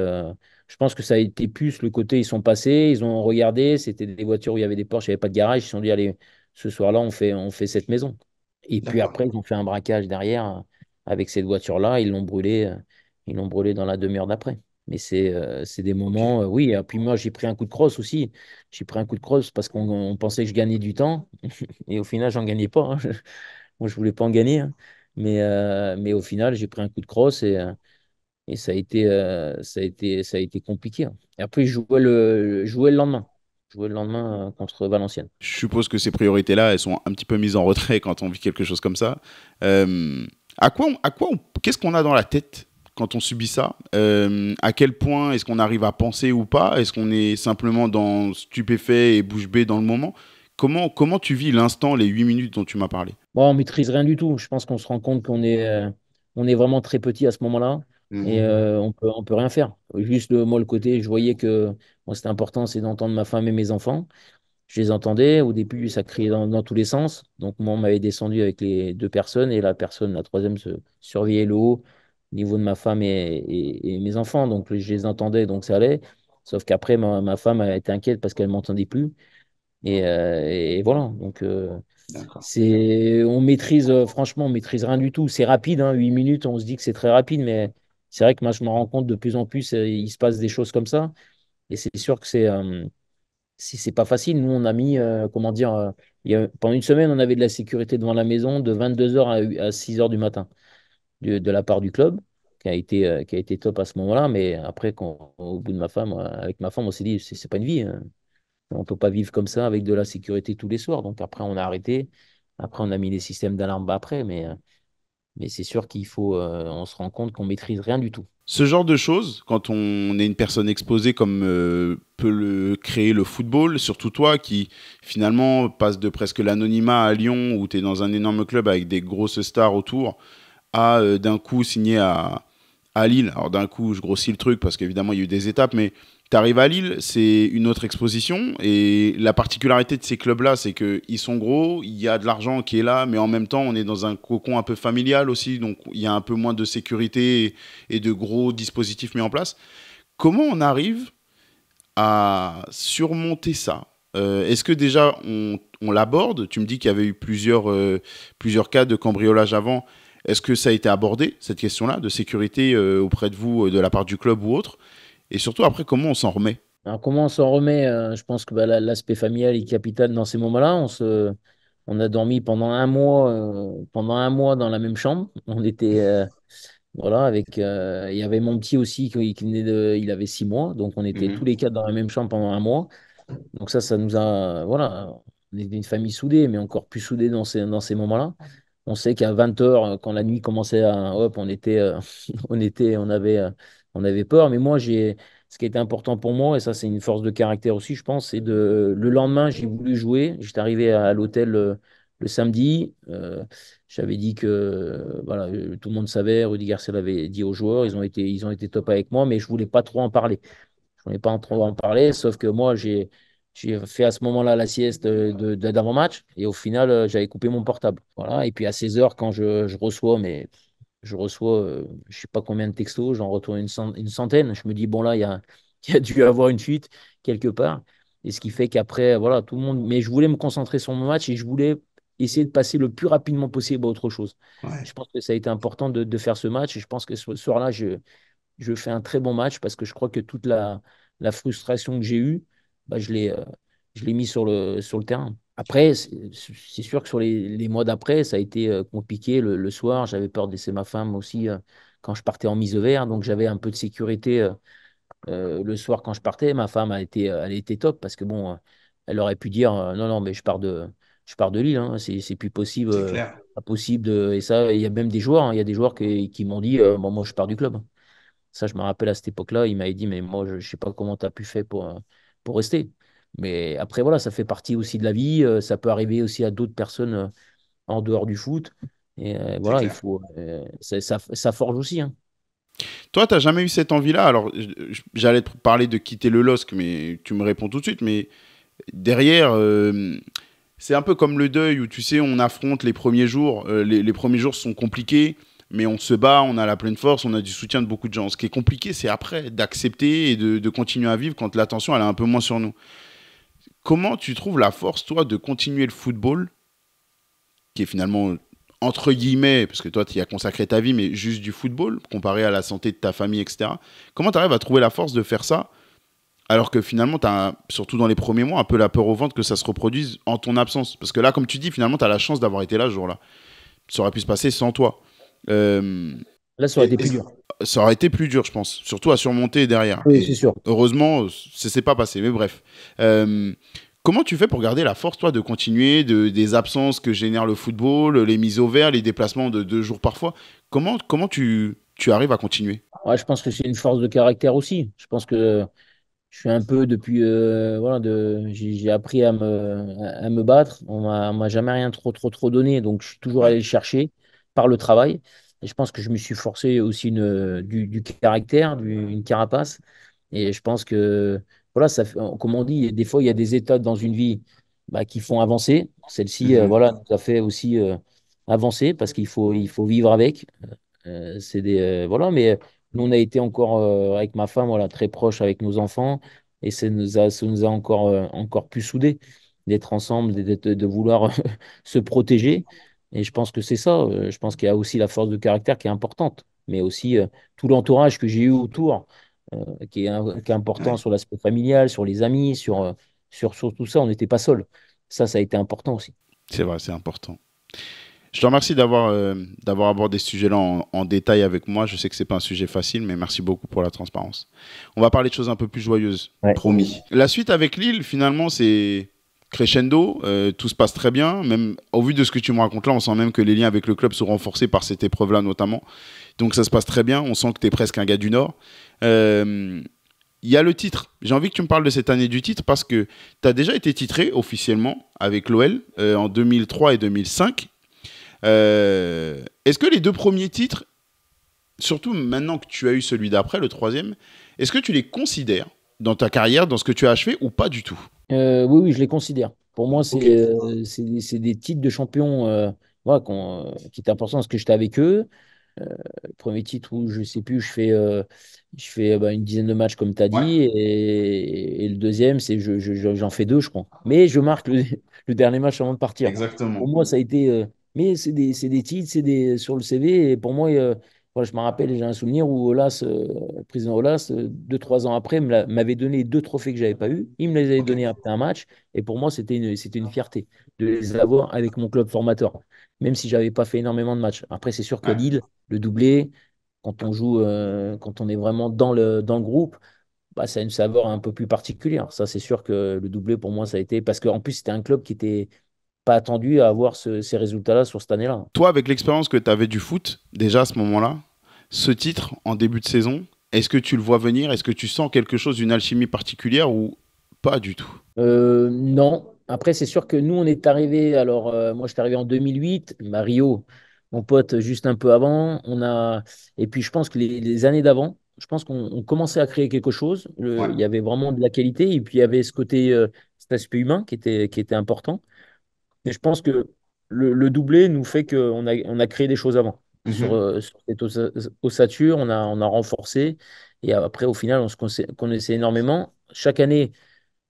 je pense que ça a été plus le côté, ils sont passés, ils ont regardé, c'était des voitures où il y avait des Porsche, il n'y avait pas de garage, ils se sont dit, allez, ce soir-là, on fait, on fait cette maison. Et puis après, ils ont fait un braquage derrière euh, avec cette voiture-là, ils l'ont brûlée, euh, ils l'ont brûlé dans la demi-heure d'après. Mais c'est euh, c'est des moments, oui. Et puis moi, j'ai pris un coup de crosse aussi. J'ai pris un coup de crosse parce qu'on pensait que je gagnais du temps. et au final, j'en gagnais pas. Hein. Moi, je voulais pas en gagner. Hein. Mais, mais au final, j'ai pris un coup de crosse et, et ça a été, euh, ça a été, ça a été compliqué. Hein. Et après, je jouais le, jouer le lendemain. jouer le lendemain euh, contre Valenciennes. Je suppose que ces priorités-là, elles sont un petit peu mises en retrait quand on vit quelque chose comme ça. Euh, à quoi, à quoi, qu'est-ce qu'on a dans la tête quand on subit ça À quel point est-ce qu'on arrive à penser ou pas Est-ce qu'on est simplement dans stupéfait et bouche bée dans le moment Comment, comment tu vis l'instant, les 8 minutes dont tu m'as parlé bon, On maîtrise rien du tout. Je pense qu'on se rend compte qu'on est, on est vraiment très petit à ce moment-là. Mm, et mm, mm. Euh, on peut, on peut rien faire. Juste, le, euh, moi, le côté, je voyais que c'était important, c'est d'entendre ma femme et mes enfants. Je les entendais. Au début, ça criait dans, tous les sens. Donc, moi, on m'avait descendu avec les deux personnes et la personne, la troisième, se surveillait le haut, au niveau de ma femme et, et, mes enfants. Donc, je les entendais, donc ça allait. Sauf qu'après, ma, femme a été inquiète parce qu'elle ne m'entendait plus. Et, euh, et, voilà. Donc, c'est, on maîtrise, franchement, on maîtrise rien du tout. C'est rapide, hein, 8 minutes, on se dit que c'est très rapide, mais c'est vrai que moi, je me rends compte de plus en plus, euh, il se passe des choses comme ça. Et c'est sûr que c'est n'est euh, pas facile. Nous, on a mis, euh, comment dire, pendant une semaine, on avait de la sécurité devant la maison de 22h à, 6h du matin de, la part du club qui a été, qui a été top à ce moment-là. Mais après, au bout de ma femme, avec ma femme, on s'est dit, c'est pas une vie. Hein. On ne peut pas vivre comme ça avec de la sécurité tous les soirs. Donc après, on a arrêté. Après, on a mis les systèmes d'alarme après. Mais mais c'est sûr qu'il faut, euh, on se rend compte qu'on maîtrise rien du tout. Ce genre de choses, quand on est une personne exposée comme euh, peut le créer le football, surtout toi qui finalement passe de presque l'anonymat à Lyon où tu es dans un énorme club avec des grosses stars autour, à euh, d'un coup signer à, à Lille. Alors d'un coup, je grossis le truc parce qu'évidemment il y a eu des étapes, mais tu à Lille, c'est une autre exposition. Et la particularité de ces clubs-là, c'est qu'ils sont gros, il y a de l'argent qui est là, mais en même temps, on est dans un cocon un peu familial aussi, donc il y a un peu moins de sécurité et, de gros dispositifs mis en place. Comment on arrive à surmonter ça euh, Est-ce que déjà on, l'aborde Tu me dis qu'il y avait eu plusieurs, euh, plusieurs cas de cambriolage avant. Est-ce que ça a été abordé, cette question-là, de sécurité euh, auprès de vous, de la part du club ou autre et surtout, après, comment on s'en remet Alors, comment on s'en remet euh, Je pense que bah, l'aspect familial est capital dans ces moments-là. On, se... on a dormi pendant un, mois, euh, pendant un mois dans la même chambre. On était. Euh, voilà, avec. Il y avait mon petit aussi qui, Il avait six mois. Donc, on était mhm. tous les quatre dans la même chambre pendant un mois. Donc, ça, ça nous a. Voilà. On est une famille soudée, mais encore plus soudée dans ces, dans ces moments-là. On sait qu'à 20h, quand la nuit commençait à hop, on était, on était, on avait on avait peur. Mais moi, j'ai ce qui était important pour moi, et ça, c'est une force de caractère aussi, je pense, c'est de le lendemain, j'ai voulu jouer. J'étais arrivé à l'hôtel euh, le, samedi. Euh, j'avais dit que voilà, euh, tout le monde savait. Rudy Garcia l'avait dit aux joueurs. Ils ont été, ils ont été top avec moi, mais je voulais pas trop en parler. Je voulais pas trop en parler, sauf que moi, j'ai j'ai fait à ce moment-là la sieste d'avant-match et au final, j'avais coupé mon portable. Voilà. Et puis à 16h, quand je, je reçois mes, je reçois, euh, je ne sais pas combien de textos, j'en retourne une, centaine. Je me dis, bon, là, il y a, y dû avoir une fuite quelque part. Et ce qui fait qu'après, voilà, tout le monde. Mais je voulais me concentrer sur mon match et je voulais essayer de passer le plus rapidement possible à autre chose. Je pense que ça a été important de, faire ce match et je pense que ce soir-là, je, fais un très bon match parce que je crois que toute la, frustration que j'ai eue, bah, je l'ai euh, je l'ai mis sur le, sur le terrain. Après, c'est sûr que sur les, mois d'après, ça a été euh, compliqué. Le, soir, j'avais peur de laisser ma femme aussi euh, quand je partais en mise au vert. Donc, j'avais un peu de sécurité euh, le soir quand je partais. Ma femme a été, elle était top parce que bon, elle aurait pu dire non, non, mais je pars de, je pars de Lille. Hein. c'est plus possible, pas possible Et ça, il y a même des joueurs. Hein. Il y a des joueurs qui, m'ont dit, bon, moi, je pars du club. Ça, je me rappelle à cette époque-là, il m'avait dit, mais moi, je ne sais pas comment tu as pu faire pour, pour rester. Mais après, voilà, ça fait partie aussi de la vie. Euh, ça peut arriver aussi à d'autres personnes euh, en dehors du foot. Et euh, voilà, il faut, ça, ça, forge aussi. Hein. Toi, tu n'as jamais eu cette envie-là. Alors, j'allais te parler de quitter le LOSC, mais tu me réponds tout de suite. Mais derrière, c'est un peu comme le deuil où, tu sais, on affronte les premiers jours. les, premiers jours sont compliqués, mais on se bat, on a la pleine force, on a du soutien de beaucoup de gens. Ce qui est compliqué, c'est après d'accepter et de, de, continuer à vivre quand l'attention, elle est un peu moins sur nous. Comment tu trouves la force, toi, de continuer le football, qui est finalement, entre guillemets, parce que toi, tu y as consacré ta vie, mais juste du football, comparé à la santé de ta famille, etc. Comment tu arrives à trouver la force de faire ça, alors que finalement, tu as, surtout dans les premiers mois, un peu la peur au ventre que ça se reproduise en ton absence Parce que là, comme tu dis, finalement, tu as la chance d'avoir été là ce jour-là. Ça aurait pu se passer sans toi. Euh, Là, ça aurait été plus dur. Ça aurait été plus dur, je pense. Surtout à surmonter derrière. Oui, c'est sûr. Heureusement, ça s'est pas passé. Mais bref. Euh, comment tu fais pour garder la force, toi, de continuer de, des absences que génère le football, les mises au vert, les déplacements de deux jours parfois Comment, comment tu, tu arrives à continuer Je pense que c'est une force de caractère aussi. Je pense que je suis un peu depuis. Euh, voilà, de, j'ai appris à me, à me battre. On m'a jamais rien trop, trop, trop donné. Donc, je suis toujours allé chercher par le travail je pense que je me suis forcé aussi une, euh, du, caractère, d'une une carapace. Et je pense que, voilà, ça, comme on dit, des fois, il y a des états dans une vie bah, qui font avancer. Celle-ci, euh, mhm. voilà, nous a fait aussi euh, avancer parce qu'il faut, il faut vivre avec. c'est des, voilà, mais nous, on a été encore, avec ma femme, voilà, très proche avec nos enfants. Et ça nous a, ça nous a encore, encore plus soudés d'être ensemble, de vouloir se protéger. Et je pense que c'est ça. Euh, je pense qu'il y a aussi la force de caractère qui est importante, mais aussi euh, tout l'entourage que j'ai eu autour, euh, qui, est important sur l'aspect familial, sur les amis, sur, sur, tout ça. On n'était pas seul. Ça, ça a été important aussi. C'est vrai, c'est important. Je te remercie d'avoir d'avoir abordé ce sujet-là en, détail avec moi. Je sais que c'est pas un sujet facile, mais merci beaucoup pour la transparence. On va parler de choses un peu plus joyeuses, promis. La suite avec Lille, finalement, c'est crescendo, euh, tout se passe très bien. Même au vu de ce que tu me racontes là, on sent même que les liens avec le club sont renforcés par cette épreuve-là notamment. Donc ça se passe très bien. On sent que tu es presque un gars du Nord. Euh, il y a le titre. J'ai envie que tu me parles de cette année du titre parce que tu as déjà été titré officiellement avec l'OL euh, en 2003 et 2005. est-ce que les deux premiers titres, surtout maintenant que tu as eu celui d'après, le troisième, est-ce que tu les considères dans ta carrière, dans ce que tu as achevé ou pas du tout euh, oui, oui, je les considère. Pour moi, c'est euh, c'est des, titres de champion euh, voilà, qui étaient importants parce que j'étais avec eux. premier titre où je sais plus, je fais, je fais bah, une dizaine de matchs comme tu as dit, et, le deuxième, c'est j'en fais deux, je crois. Mais je marque le, dernier match avant de partir. Exactement. Pour moi, ça a été. mais c'est des, des titres, c'est des sur le CV, et pour moi, je me rappelle, j'ai un souvenir où Olas, euh, le président Olas, euh, deux, trois ans après, m'avait donné deux trophées que je n'avais pas eu. Il me les avait donnés après un match. Et pour moi, c'était une, une fierté de les avoir avec mon club formateur, même si je n'avais pas fait énormément de matchs. Après, c'est sûr que Lille, le doublé, quand on joue, euh, quand on est vraiment dans le, dans groupe, bah, ça a une saveur un peu plus particulière. Ça, c'est sûr que le doublé, pour moi, ça a été. Parce qu'en plus, c'était un club qui était pas attendu à avoir ces résultats-là sur cette année-là. Toi, avec l'expérience que tu avais du foot, déjà à ce moment-là, ce titre en début de saison, est-ce que tu le vois venir Est-ce que tu sens quelque chose, d'une alchimie particulière ou pas du tout euh, Non. Après, c'est sûr que nous, on est arrivé. Alors, euh, moi, je suis arrivé en 2008, Mario, mon pote, juste un peu avant. On a... Et puis, je pense que les, années d'avant, je pense qu'on commençait à créer quelque chose. Il y avait vraiment de la qualité. Et puis, il y avait ce côté, euh, cet aspect humain qui était important. Mais je pense que le, doublé nous fait qu'on a, créé des choses avant. Mhm. Euh, sur, cette ossature, on a, renforcé. Et après, au final, on se connaissait énormément. Chaque année,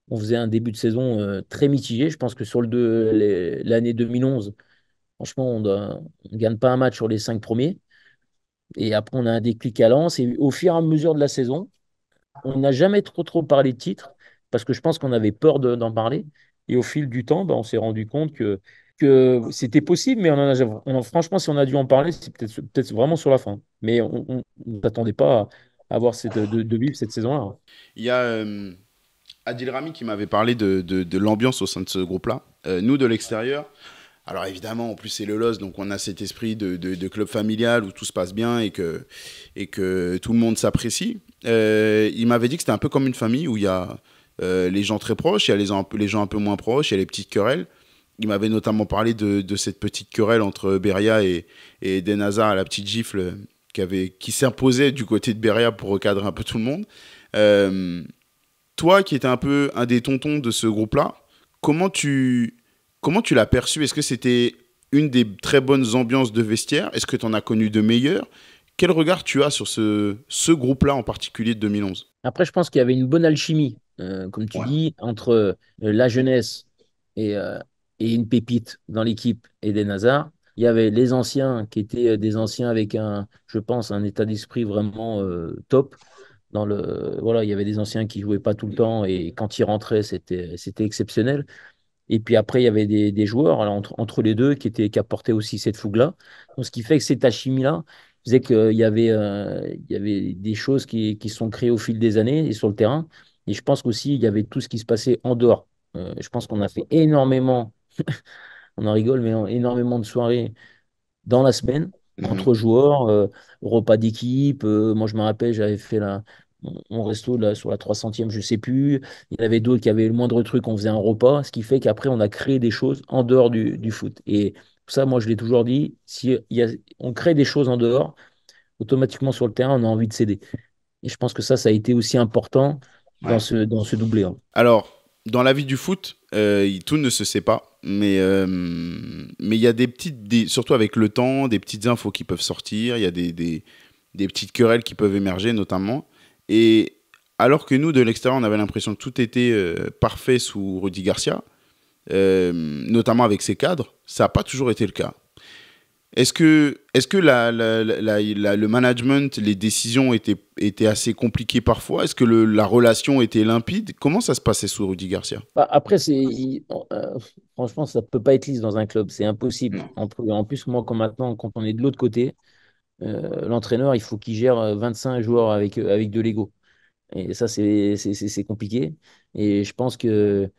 on faisait un début de saison euh, très mitigé. Je pense que sur l'année 2011, franchement, on ne gagne pas un match sur les cinq premiers. Et après, on a un déclic à l'an. Et au fur et à mesure de la saison, on n'a jamais trop, trop parlé de titres parce que je pense qu'on avait peur d'en parler. Et au fil du temps, ben, on s'est rendu compte que, que c'était possible, mais on en a, franchement, si on a dû en parler, c'est peut-être vraiment sur la fin. Mais on s'attendait pas à avoir de, vivre cette saison-là. Il y a euh, Adil Rami qui m'avait parlé de, l'ambiance au sein de ce groupe-là. Euh, nous, de l'extérieur, alors évidemment, en plus c'est le LOS, donc on a cet esprit de, club familial où tout se passe bien et que, et que tout le monde s'apprécie. Euh, il m'avait dit que c'était un peu comme une famille où il y a, euh, les gens très proches, il y a les, gens un peu moins proches, il y a les petites querelles. Il m'avait notamment parlé de, cette petite querelle entre Beria et, et à la petite gifle euh, qui, qui s'imposait du côté de Beria pour recadrer un peu tout le monde. Euh, toi qui étais un peu un des tontons de ce groupe-là, comment tu, comment tu l'as perçu Est-ce que c'était une des très bonnes ambiances de vestiaire Est-ce que tu en as connu de meilleures Quel regard tu as sur ce, ce groupe-là en particulier de 2011 Après, je pense qu'il y avait une bonne alchimie euh, comme tu dis, entre euh, la jeunesse euh, et, une pépite dans l'équipe et des Nazars. Il y avait les anciens qui étaient des anciens avec un, je pense, un état d'esprit vraiment top. Dans le, voilà, il y avait des anciens qui jouaient pas tout le temps et quand ils rentraient, c'était, c'était exceptionnel. Et puis après, il y avait des, joueurs alors, entre, les deux qui, étaient, qui apportaient aussi cette fougue-là. Donc, ce qui fait que cette alchimie-là faisait qu'il y, avait, il y avait des choses qui, qui sont créées au fil des années et sur le terrain. Et je pense qu'aussi, il y avait tout ce qui se passait en dehors. Euh, je pense qu'on a fait énormément, on en rigole, mais énormément de soirées dans la semaine, mhm. entre joueurs, euh, repas d'équipe. Euh, moi, je me rappelle, j'avais fait la, mon resto là, sur la 300e, je ne sais plus. Il y en avait d'autres qui avaient le moindre truc, on faisait un repas. Ce qui fait qu'après, on a créé des choses en dehors du, foot. Et ça, moi, je l'ai toujours dit, si on crée des choses en dehors, automatiquement sur le terrain, on a envie de céder. Et je pense que ça, ça a été aussi important dans, ce, doublé. Hein. Alors, dans la vie du foot, euh, tout ne se sait pas, mais euh, il y a des petites, surtout avec le temps, des petites infos qui peuvent sortir, il y a des, petites querelles qui peuvent émerger notamment. Et alors que nous, de l'extérieur, on avait l'impression que tout était euh, parfait sous Rudy Garcia, notamment avec ses cadres, ça n'a pas toujours été le cas. Est-ce que, est que le management, les décisions étaient, étaient assez compliquées parfois Est-ce que la relation était limpide Comment ça se passait sous Rudy Garcia bah, Après, euh, franchement, ça ne peut pas être lisse dans un club, c'est impossible. En, plus, moi, quand maintenant, quand on est de l'autre côté, euh, l'entraîneur, il faut qu'il gère 25 euh, joueurs avec, avec de l'ego. Et ça, c'est compliqué. Et je pense qu'il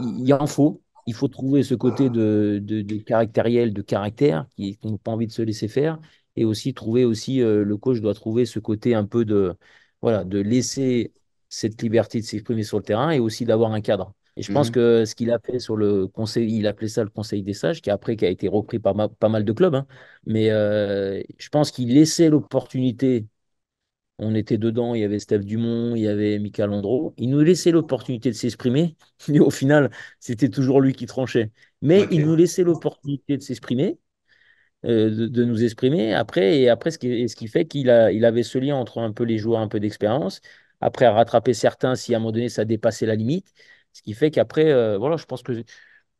il en faut il faut trouver ce côté de, de, de caractériel, de caractère, qui qu'on n'a pas envie de se laisser faire, et aussi trouver aussi, euh, le coach doit trouver ce côté un peu de, voilà, de laisser cette liberté de s'exprimer sur le terrain et aussi d'avoir un cadre. Et je pense mhm. que ce qu'il a fait sur le conseil, il appelait ça le conseil des sages, qui après qui a été repris par pas mal de clubs, hein. mais euh, je pense qu'il laissait l'opportunité on était dedans, il y avait Steph Dumont, il y avait Michael Landreau. Il nous laissait l'opportunité de s'exprimer, mais au final, c'était toujours lui qui tranchait. Mais il nous laissait l'opportunité de s'exprimer, euh, de, nous exprimer. Après, et après, ce qui, ce qui fait qu'il a, il avait ce lien entre un peu les joueurs, un peu d'expérience. Après, à rattraper certains si à un moment donné ça dépassait la limite. Ce qui fait qu'après, euh, voilà, je pense que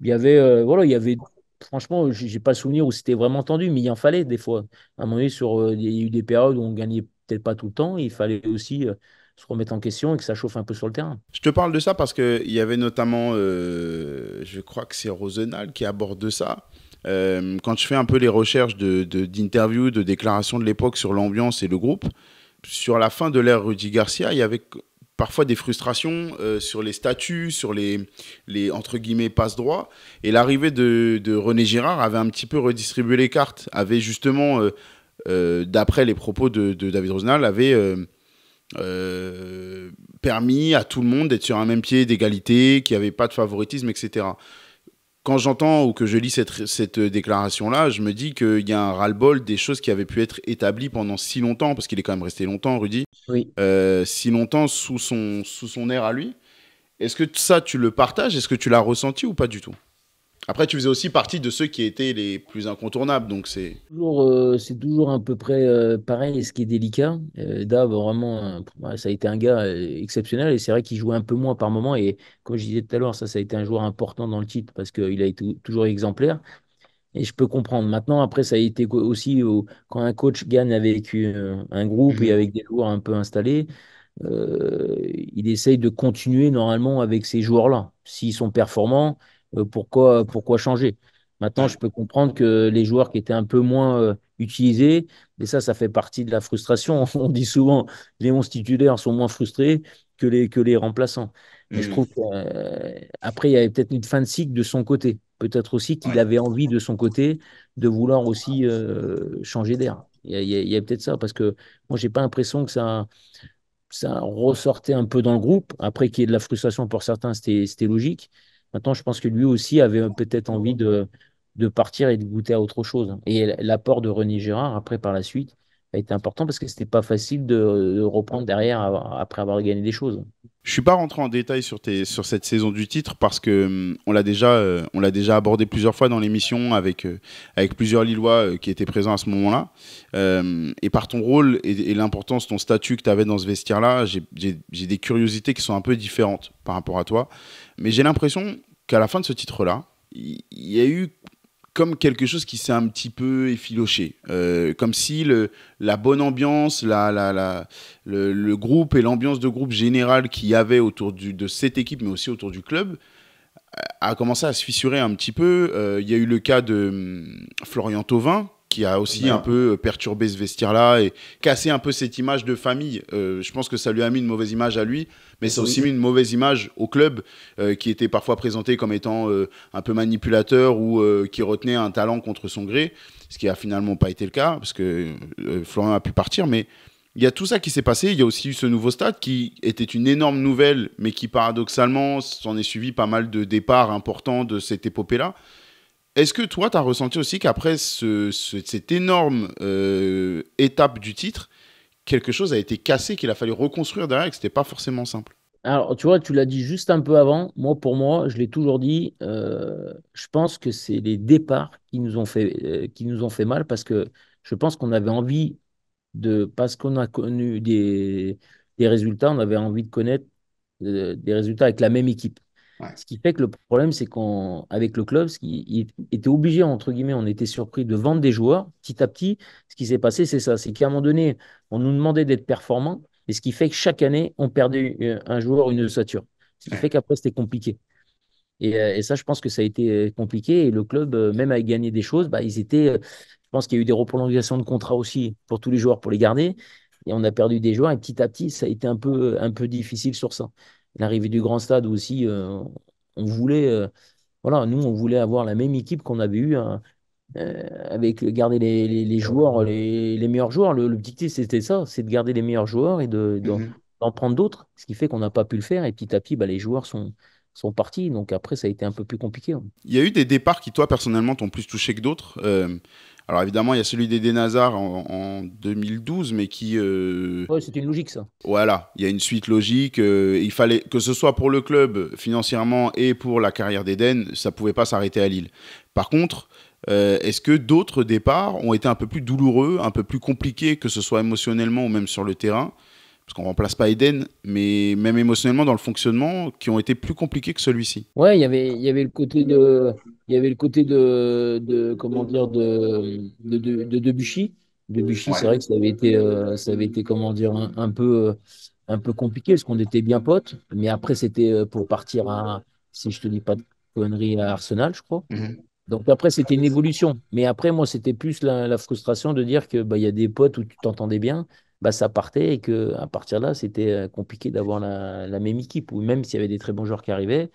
il y avait, euh, voilà, il y avait franchement, j'ai pas souvenir où c'était vraiment tendu, mais il en fallait des fois. À un moment donné, sur, il y a eu des périodes où on gagnait peut-être pas tout le temps. Il fallait aussi euh, se remettre en question et que ça chauffe un peu sur le terrain. Je te parle de ça parce qu'il y avait notamment, euh, je crois que c'est Rosenal qui aborde ça. Euh, quand je fais un peu les recherches d'interviews, de, de déclarations de l'époque sur l'ambiance et le groupe, sur la fin de l'ère Rudy Garcia, il y avait parfois des frustrations sur les statuts, sur les, les entre guillemets passe droits. Et l'arrivée de, de, René Girard avait un petit peu redistribué les cartes, avait justement euh, d'après les propos de, David Rosenal, avait euh, euh, permis à tout le monde d'être sur un même pied d'égalité, qu'il n'y avait pas de favoritisme, etc. Quand j'entends ou que je lis cette, déclaration-là, je me dis qu'il y a un ras-le-bol des choses qui avaient pu être établies pendant si longtemps, parce qu'il est quand même resté longtemps, Rudy, si longtemps sous son air à lui. Est-ce que ça, tu le partages Est-ce que tu l'as ressenti ou pas du tout après, tu faisais aussi partie de ceux qui étaient les plus incontournables, donc c'est... Toujours, euh, c'est toujours à peu près euh, pareil, ce qui est délicat. Euh, Dave, vraiment, ça a été un gars exceptionnel, et c'est vrai qu'il jouait un peu moins par moment, et comme je disais tout à l'heure, ça, ça a été un joueur important dans le titre, parce qu'il a été toujours exemplaire, et je peux comprendre. Maintenant, après, ça a été aussi quand un coach gagne avec un groupe et mhm. avec des joueurs un peu installés, il essaye de continuer normalement avec ces joueurs-là. S'ils sont performants euh, pourquoi, pourquoi changer Maintenant, je peux comprendre que les joueurs qui étaient un peu moins euh, utilisés, et ça, ça fait partie de la frustration. On dit souvent les 11 titulaires sont moins frustrés que les, que les remplaçants. Mais je mmh. trouve qu'après, euh, il y avait peut-être une fin de cycle de son côté. Peut-être aussi qu'il avait envie de son côté de vouloir aussi changer d'air. Il y a, peut-être ça, parce que moi, n'ai pas l'impression que ça, ça ressortait un peu dans le groupe. Après qu'il y ait de la frustration pour certains, c'était logique. Maintenant, je pense que lui aussi avait peut-être envie de, de partir et de goûter à autre chose. Et l'apport de René Gérard, après, par la suite, a été important parce que c'était pas facile de, reprendre derrière après avoir gagné des choses. Je suis pas rentré en détail sur, tes, sur cette saison du titre parce que hum, on l'a déjà euh, on l'a déjà abordé plusieurs fois dans l'émission avec euh, avec plusieurs Lillois euh, qui étaient présents à ce moment-là. et par ton rôle et, et l'importance, ton statut que tu avais dans ce vestiaire-là, j'ai des curiosités qui sont un peu différentes par rapport à toi. Mais j'ai l'impression qu'à la fin de ce titre-là, il y, a eu comme quelque chose qui s'est un petit peu effiloché. Euh, comme si le, la bonne ambiance, la, le, groupe et l'ambiance de groupe générale qu'il y avait autour du, de cette équipe, mais aussi autour du club, a commencé à se fissurer un petit peu. Euh, il y a eu le cas de hum, Florian Thauvin, qui a aussi un peu euh, perturbé ce vestiaire-là et cassé un peu cette image de famille. Euh, je pense que ça lui a mis une mauvaise image à lui, mais ça a aussi mis une mauvaise image au club euh, qui était parfois présenté comme étant un peu manipulateur ou qui retenait un talent contre son gré, ce qui a finalement pas été le cas parce que Florent a pu partir, mais il y a tout ça qui s'est passé. Il y a aussi eu ce nouveau stade qui était une énorme nouvelle, mais qui paradoxalement s'en est suivi pas mal de départs importants de cette épopée-là. Est-ce que toi, tu as ressenti aussi qu'après ce, cette énorme euh, étape du titre, quelque chose a été cassé, qu'il a fallu reconstruire derrière et que ce n'était pas forcément simple Alors, tu vois, tu l'as dit juste un peu avant. Moi, pour moi, je l'ai toujours dit, euh, je pense que c'est les départs qui nous, ont fait, euh, qui nous ont fait mal parce que je pense qu'on avait envie de. Parce qu'on a connu des, des résultats, on avait envie de connaître des résultats avec la même équipe. Ce qui fait que le problème, c'est qu'avec le club, ce qui était obligé, entre guillemets, on était surpris de vendre des joueurs petit à petit. Ce qui s'est passé, c'est ça. C'est qu'à un moment donné, on nous demandait d'être performants. Et ce qui fait que chaque année, on perdait euh, un joueur, une ossature. Ce qui fait qu'après, c'était compliqué. Euh, et, ça, je pense que ça a été euh, compliqué. Et le club, même à gagner des choses, bah, ils étaient. Je pense qu'il y a eu des reprolongations de contrats aussi pour tous les joueurs pour les garder. Et on a perdu des joueurs. Et petit à petit, ça a été un peu, un peu difficile sur ça l'arrivée du grand stade aussi, euh, on voulait, euh, voilà, nous, on voulait avoir la même équipe qu'on avait eue hein, euh, avec garder les, joueurs, les, meilleurs joueurs. Le, l'objectif, c'était ça, c'est de garder les meilleurs joueurs et mhm. d'en prendre d'autres, ce qui fait qu'on n'a pas pu le faire. Et petit à petit, bah, les joueurs sont, sont partis. Donc après, ça a été un peu plus compliqué. Hein. Il y a eu des départs qui, toi, personnellement, t'ont plus touché que d'autres. Euh, alors évidemment, il y a celui d'Eden Hazard en, 2012, mais qui... Euh... c'est une logique, ça. Voilà, il y a une suite logique. Euh, il fallait que ce soit pour le club financièrement et pour la carrière d'Eden, ça pouvait pas s'arrêter à Lille. Par contre... Euh, est-ce que d'autres départs ont été un peu plus douloureux, un peu plus compliqués, que ce soit émotionnellement ou même sur le terrain parce qu'on remplace pas Eden, mais même émotionnellement dans le fonctionnement, qui ont été plus compliqués que celui-ci. Ouais, y il y avait le côté de, il y avait le côté de, de comment dire, de, de, de, Debuchy. Debuchy, c'est vrai que ça avait été, euh, ça avait été comment dire, un, peu, euh, un peu compliqué parce qu'on était bien potes, mais après c'était euh, pour partir à, si je te dis pas de conneries, à Arsenal, je crois. Mhm. Donc après, c'était une évolution. Mais après, moi, c'était plus la, frustration de dire que bah, y a des potes où tu t'entendais bien, bah, ça partait et qu'à partir de là, c'était euh, compliqué d'avoir la, la, même équipe. Ou même s'il y avait des très bons joueurs qui arrivaient,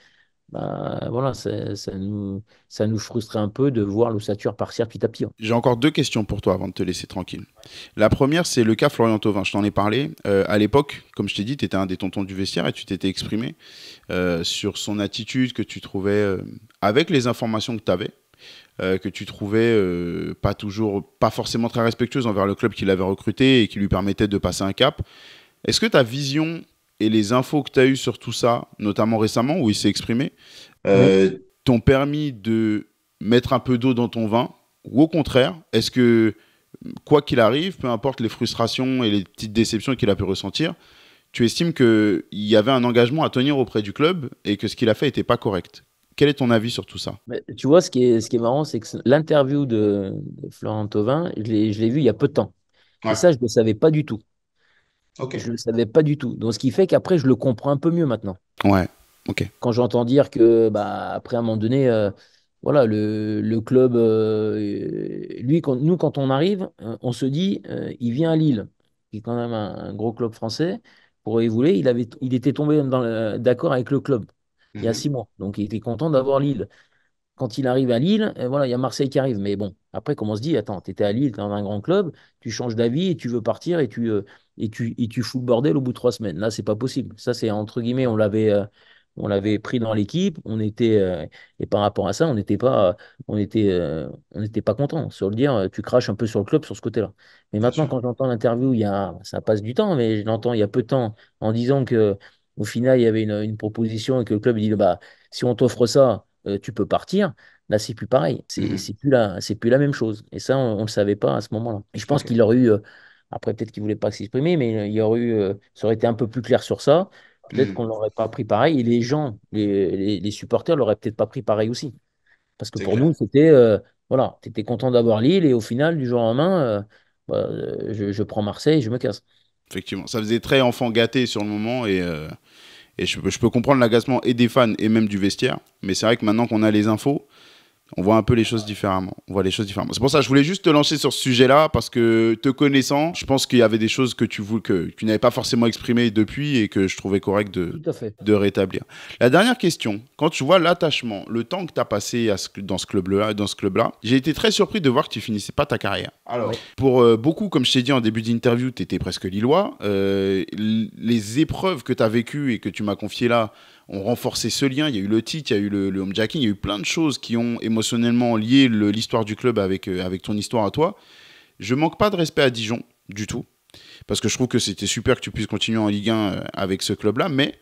bah, voilà, ça, ça, nous, ça nous frustrait un peu de voir l'ossature partir petit à petit. Hein. J'ai encore deux questions pour toi avant de te laisser tranquille. La première, c'est le cas Florian Thauvin. Je t'en ai parlé. Euh, à l'époque, comme je t'ai dit, tu étais un des tontons du vestiaire et tu t'étais exprimé euh, sur son attitude que tu trouvais, avec les informations que tu avais, euh, que tu trouvais euh, pas toujours, pas forcément très respectueuse envers le club qui l'avait recruté et qui lui permettait de passer un cap. Est-ce que ta vision et les infos que tu as eues sur tout ça, notamment récemment où il s'est exprimé, euh, t'ont permis de mettre un peu d'eau dans ton vin Ou au contraire, est-ce que, quoi qu'il arrive, peu importe les frustrations et les petites déceptions qu'il a pu ressentir, tu estimes qu'il y avait un engagement à tenir auprès du club et que ce qu'il a fait n'était pas correct quel est ton avis sur tout ça bah, Tu vois, ce qui est, ce qui est marrant, c'est que l'interview de, Florent Thauvin, je l'ai vu il y a peu de temps. Et ça, je ne le savais pas du tout. Je ne le savais pas du tout. Donc, ce qui fait qu'après, je le comprends un peu mieux maintenant. Ouais, ok. Quand j'entends dire que, bah, après, à un moment donné, euh, voilà, le, club, euh, lui, nous, quand on arrive, euh, on se dit, il vient à Lille, qui quand même un, gros club français. Pour y il, avait, il était tombé d'accord avec le club il y a mhm. six mois. Donc il était content d'avoir Lille. Quand il arrive à Lille, eh, voilà, il y a Marseille qui arrive. Mais bon, après, comment on se dit, attends, tu étais à Lille, tu dans un grand club, tu changes d'avis et tu veux partir et tu, euh, et tu, tu fous le bordel au bout de trois semaines. Là, c'est pas possible. Ça, c'est entre guillemets, on l'avait. Euh, on l'avait pris dans l'équipe, on était euh, et par rapport à ça, on n'était pas, on était, on n'était pas content. Sur le dire, tu craches un peu sur le club sur ce côté-là. Mais maintenant, quand j'entends l'interview, il y a, ça passe du temps, mais je l'entends il y a peu de temps en disant que au final, il y avait une, proposition et que le club dit bah, si on t'offre ça, euh, tu peux partir. Là, c'est plus pareil. C'est mhm. plus, la, plus la même chose. Et ça, on ne le savait pas à ce moment-là. Et je pense qu'il aurait eu, euh, après, peut-être qu'il ne voulait pas s'exprimer, mais il aurait eu, euh, ça aurait été un peu plus clair sur ça. Peut-être mhm. qu'on ne l'aurait pas pris pareil. Et les gens, les, les, les supporters, l'auraient peut-être pas pris pareil aussi. Parce que pour nous, c'était, voilà, tu étais content d'avoir Lille et au final, du jour au lendemain, bah, je, je, prends Marseille et je me casse. Effectivement, ça faisait très enfant gâté sur le moment et, euh, je, peux comprendre l'agacement et des fans et même du vestiaire. Mais c'est vrai que maintenant qu'on a les infos, on voit un peu les choses différemment. On voit les choses différemment. C'est pour ça que je voulais juste te lancer sur ce sujet-là parce que te connaissant, je pense qu'il y avait des choses que tu voulais, que, tu n'avais pas forcément exprimées depuis et que je trouvais correct de, rétablir. La dernière question, quand tu vois l'attachement, le temps que tu as passé dans ce club-là, dans ce club-là, j'ai été très surpris de voir que tu finissais pas ta carrière. pour euh, beaucoup, comme je t'ai dit en début d'interview, tu étais presque lillois. Euh, les épreuves que tu as vécues et que tu m'as confiées là, ont renforcé ce lien. Il y a eu le titre, il y a eu le, le homejacking, il y a eu plein de choses qui ont émotionnellement lié l'histoire du club avec, euh, avec ton histoire à toi. Je manque pas de respect à Dijon, du tout, parce que je trouve que c'était super que tu puisses continuer en Ligue 1 euh, avec ce club-là, mais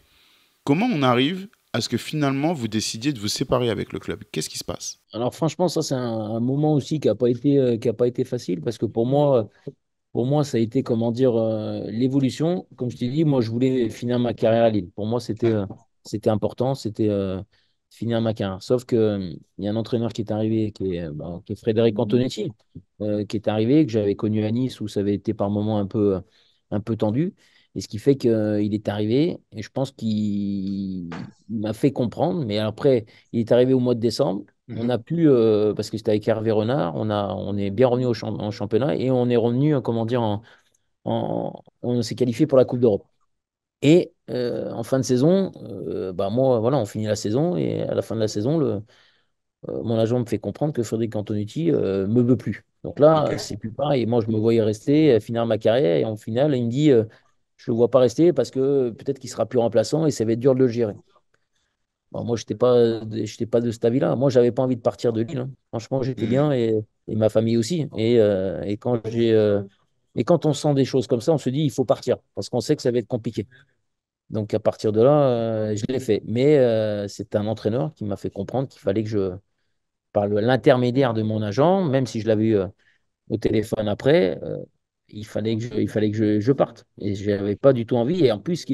comment on arrive à ce que finalement vous décidiez de vous séparer avec le club Qu'est-ce qui se passe Alors franchement, ça c'est un, moment aussi qui n'a pas, été, euh, qui a pas été facile, parce que pour moi, pour moi, ça a été, comment dire, l'évolution. Comme je t'ai dit, moi, je voulais finir ma carrière à Lille. Pour moi, c'était c'était important, c'était euh, finir ma carrière. Sauf qu'il euh, y a un entraîneur qui est arrivé, qui est, euh, bah, Frédéric mmh. Antonetti, qui est arrivé, que j'avais connu à Nice, où ça avait été par moments un peu, un peu tendu. Et ce qui fait qu'il est arrivé, et je pense qu'il m'a fait comprendre. Mais après, il est arrivé au mois de décembre. Mmh. On a pu, parce que c'était avec Hervé Renard, on, a, on est bien revenu au en championnat et on est revenu, comment dire, on s'est qualifié pour la Coupe d'Europe. Et euh, en fin de saison, euh, bah moi, voilà, on finit la saison et à la fin de la saison, le, euh, mon agent me fait comprendre que Frédéric Antonuti ne me veut plus. Donc là, c'est plus pareil. Moi, je me voyais rester, finir ma carrière et en finale, il me dit Je ne le vois pas rester parce que peut-être qu'il sera plus remplaçant et ça va être dur de le gérer. Bon, bah, moi, je n'étais pas, j'étais pas de cet avis-là. Moi, j'avais pas envie de partir de Lille. Hein. Franchement, j'étais mmh. bien et, ma famille aussi. Et, et quand j'ai et quand on sent des choses comme ça, on se dit, il faut partir, parce qu'on sait que ça va être compliqué. Donc à partir de là, euh, je l'ai fait. Mais euh, c'est un entraîneur qui m'a fait comprendre qu'il fallait que je, par l'intermédiaire de mon agent, même si je l'avais eu euh, au téléphone après, il fallait que, je, parte. Et je n'avais pas du tout envie. Et en plus,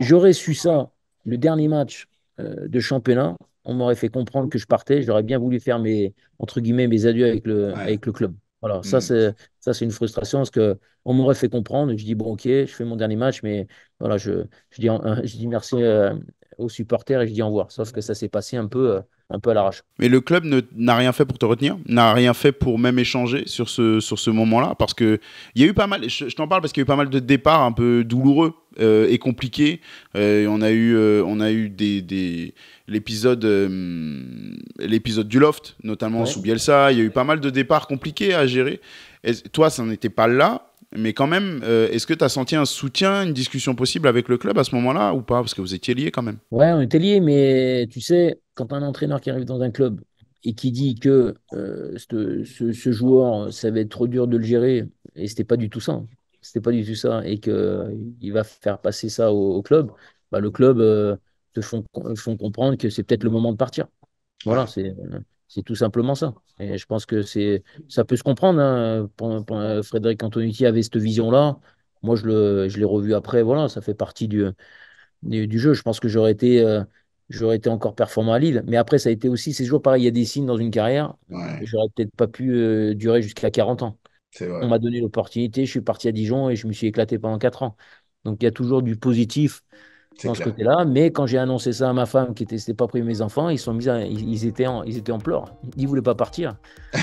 j'aurais su ça le dernier match de championnat, on m'aurait fait comprendre que je partais. J'aurais bien voulu faire mes, entre guillemets, mes adieux avec le club. Voilà, ça hmm. c'est ça c'est une frustration parce que on m'aurait fait comprendre. Je dis bon ok, je fais mon dernier match, mais voilà, je, dis je dis merci euh, aux supporters et je dis au revoir. Sauf que ça s'est passé un peu, euh, un peu à l'arrache. Mais le club n'a rien fait pour te retenir, n'a rien fait pour même échanger sur ce, sur ce moment-là, parce que il y a eu pas mal. Je, t'en parle parce qu'il y a eu pas mal de départs un peu douloureux euh, et compliqués. Euh, on a eu, on a eu des, des l'épisode, l'épisode du loft, notamment sous Bielsa. Il y a eu pas mal de départs compliqués à gérer. Et toi, ça n'était pas là mais quand même, euh, est-ce que tu as senti un soutien, une discussion possible avec le club à ce moment-là ou pas Parce que vous étiez liés quand même. Ouais, on était liés, mais tu sais, quand un entraîneur qui arrive dans un club et qui dit que euh, ce, joueur, ça euh, va être trop dur de le gérer, et c'était pas du tout ça, hein. c'était pas du tout ça, et qu'il va faire passer ça au, club, bah, le club te font, font comprendre que c'est peut-être le moment de partir. Voilà, c'est c'est tout simplement ça. Et je pense que c'est, ça peut se comprendre. Hein. Euh, Frédéric Antonetti avait cette vision-là. Moi, je, le, je l'ai revu après. Voilà, ça fait partie du, du, jeu. Je pense que j'aurais été, euh, j'aurais été encore performant à Lille. Mais après, ça a été aussi, c'est toujours pareil. Il y a des signes dans une carrière. je J'aurais peut-être pas pu euh, durer jusqu'à 40 ans. On m'a donné l'opportunité. Je suis parti à Dijon et je me suis éclaté pendant 4 ans. Donc, il y a toujours du positif dans ce côté-là. Mais quand j'ai annoncé ça à ma femme, qui n'était pas pris mes enfants, ils sont mis, ils, étaient en, ils étaient en pleurs. Ils ne voulaient pas partir.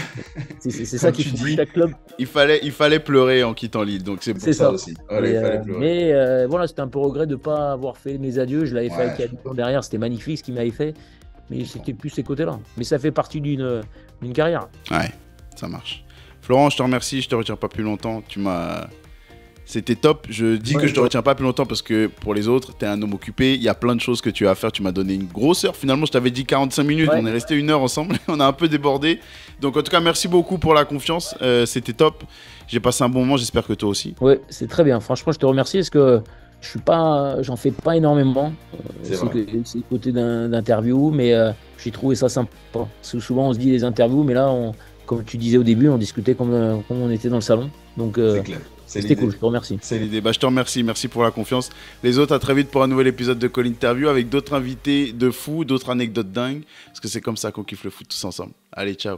C'est ça qui dit. La club. Il fallait, il fallait pleurer en quittant l'île, donc c'est pour ça, aussi. mais euh, euh, voilà, c'était un peu regret de pas avoir fait mes adieux. Je l'avais fait avec derrière, c'était magnifique ce qu'il m'avait fait, mais c'était plus ces côtés-là. Mais ça fait partie d'une carrière. Ouais, ça marche. Florent, je te remercie, je te retire pas plus longtemps. Tu m'as c'était top. Je dis que je te retiens pas plus longtemps parce que pour les autres, tu es un homme occupé. Il y a plein de choses que tu as à faire. Tu m'as donné une grosse heure. Finalement, je t'avais dit 45 minutes. On est resté une heure ensemble. On a un peu débordé. Donc, en tout cas, merci beaucoup pour la confiance. Euh, c'était top. J'ai passé un bon moment. J'espère que toi aussi. Oui, c'est très bien. Franchement, je te remercie. parce que je suis pas, j'en fais pas énormément. Euh, c'est le côté d'interview, mais euh, j'ai trouvé ça sympa. Souvent, on se dit les interviews, mais là, comme tu disais au début, on discutait comme, on était dans le salon. Donc, c'était cool, je te remercie. C'est l'idée. Bah, je te remercie, merci pour la confiance. Les autres, à très vite pour un nouvel épisode de Call Interview avec d'autres invités de fou, d'autres anecdotes dingues, parce que c'est comme ça qu'on kiffe le foot tous ensemble. Allez, ciao.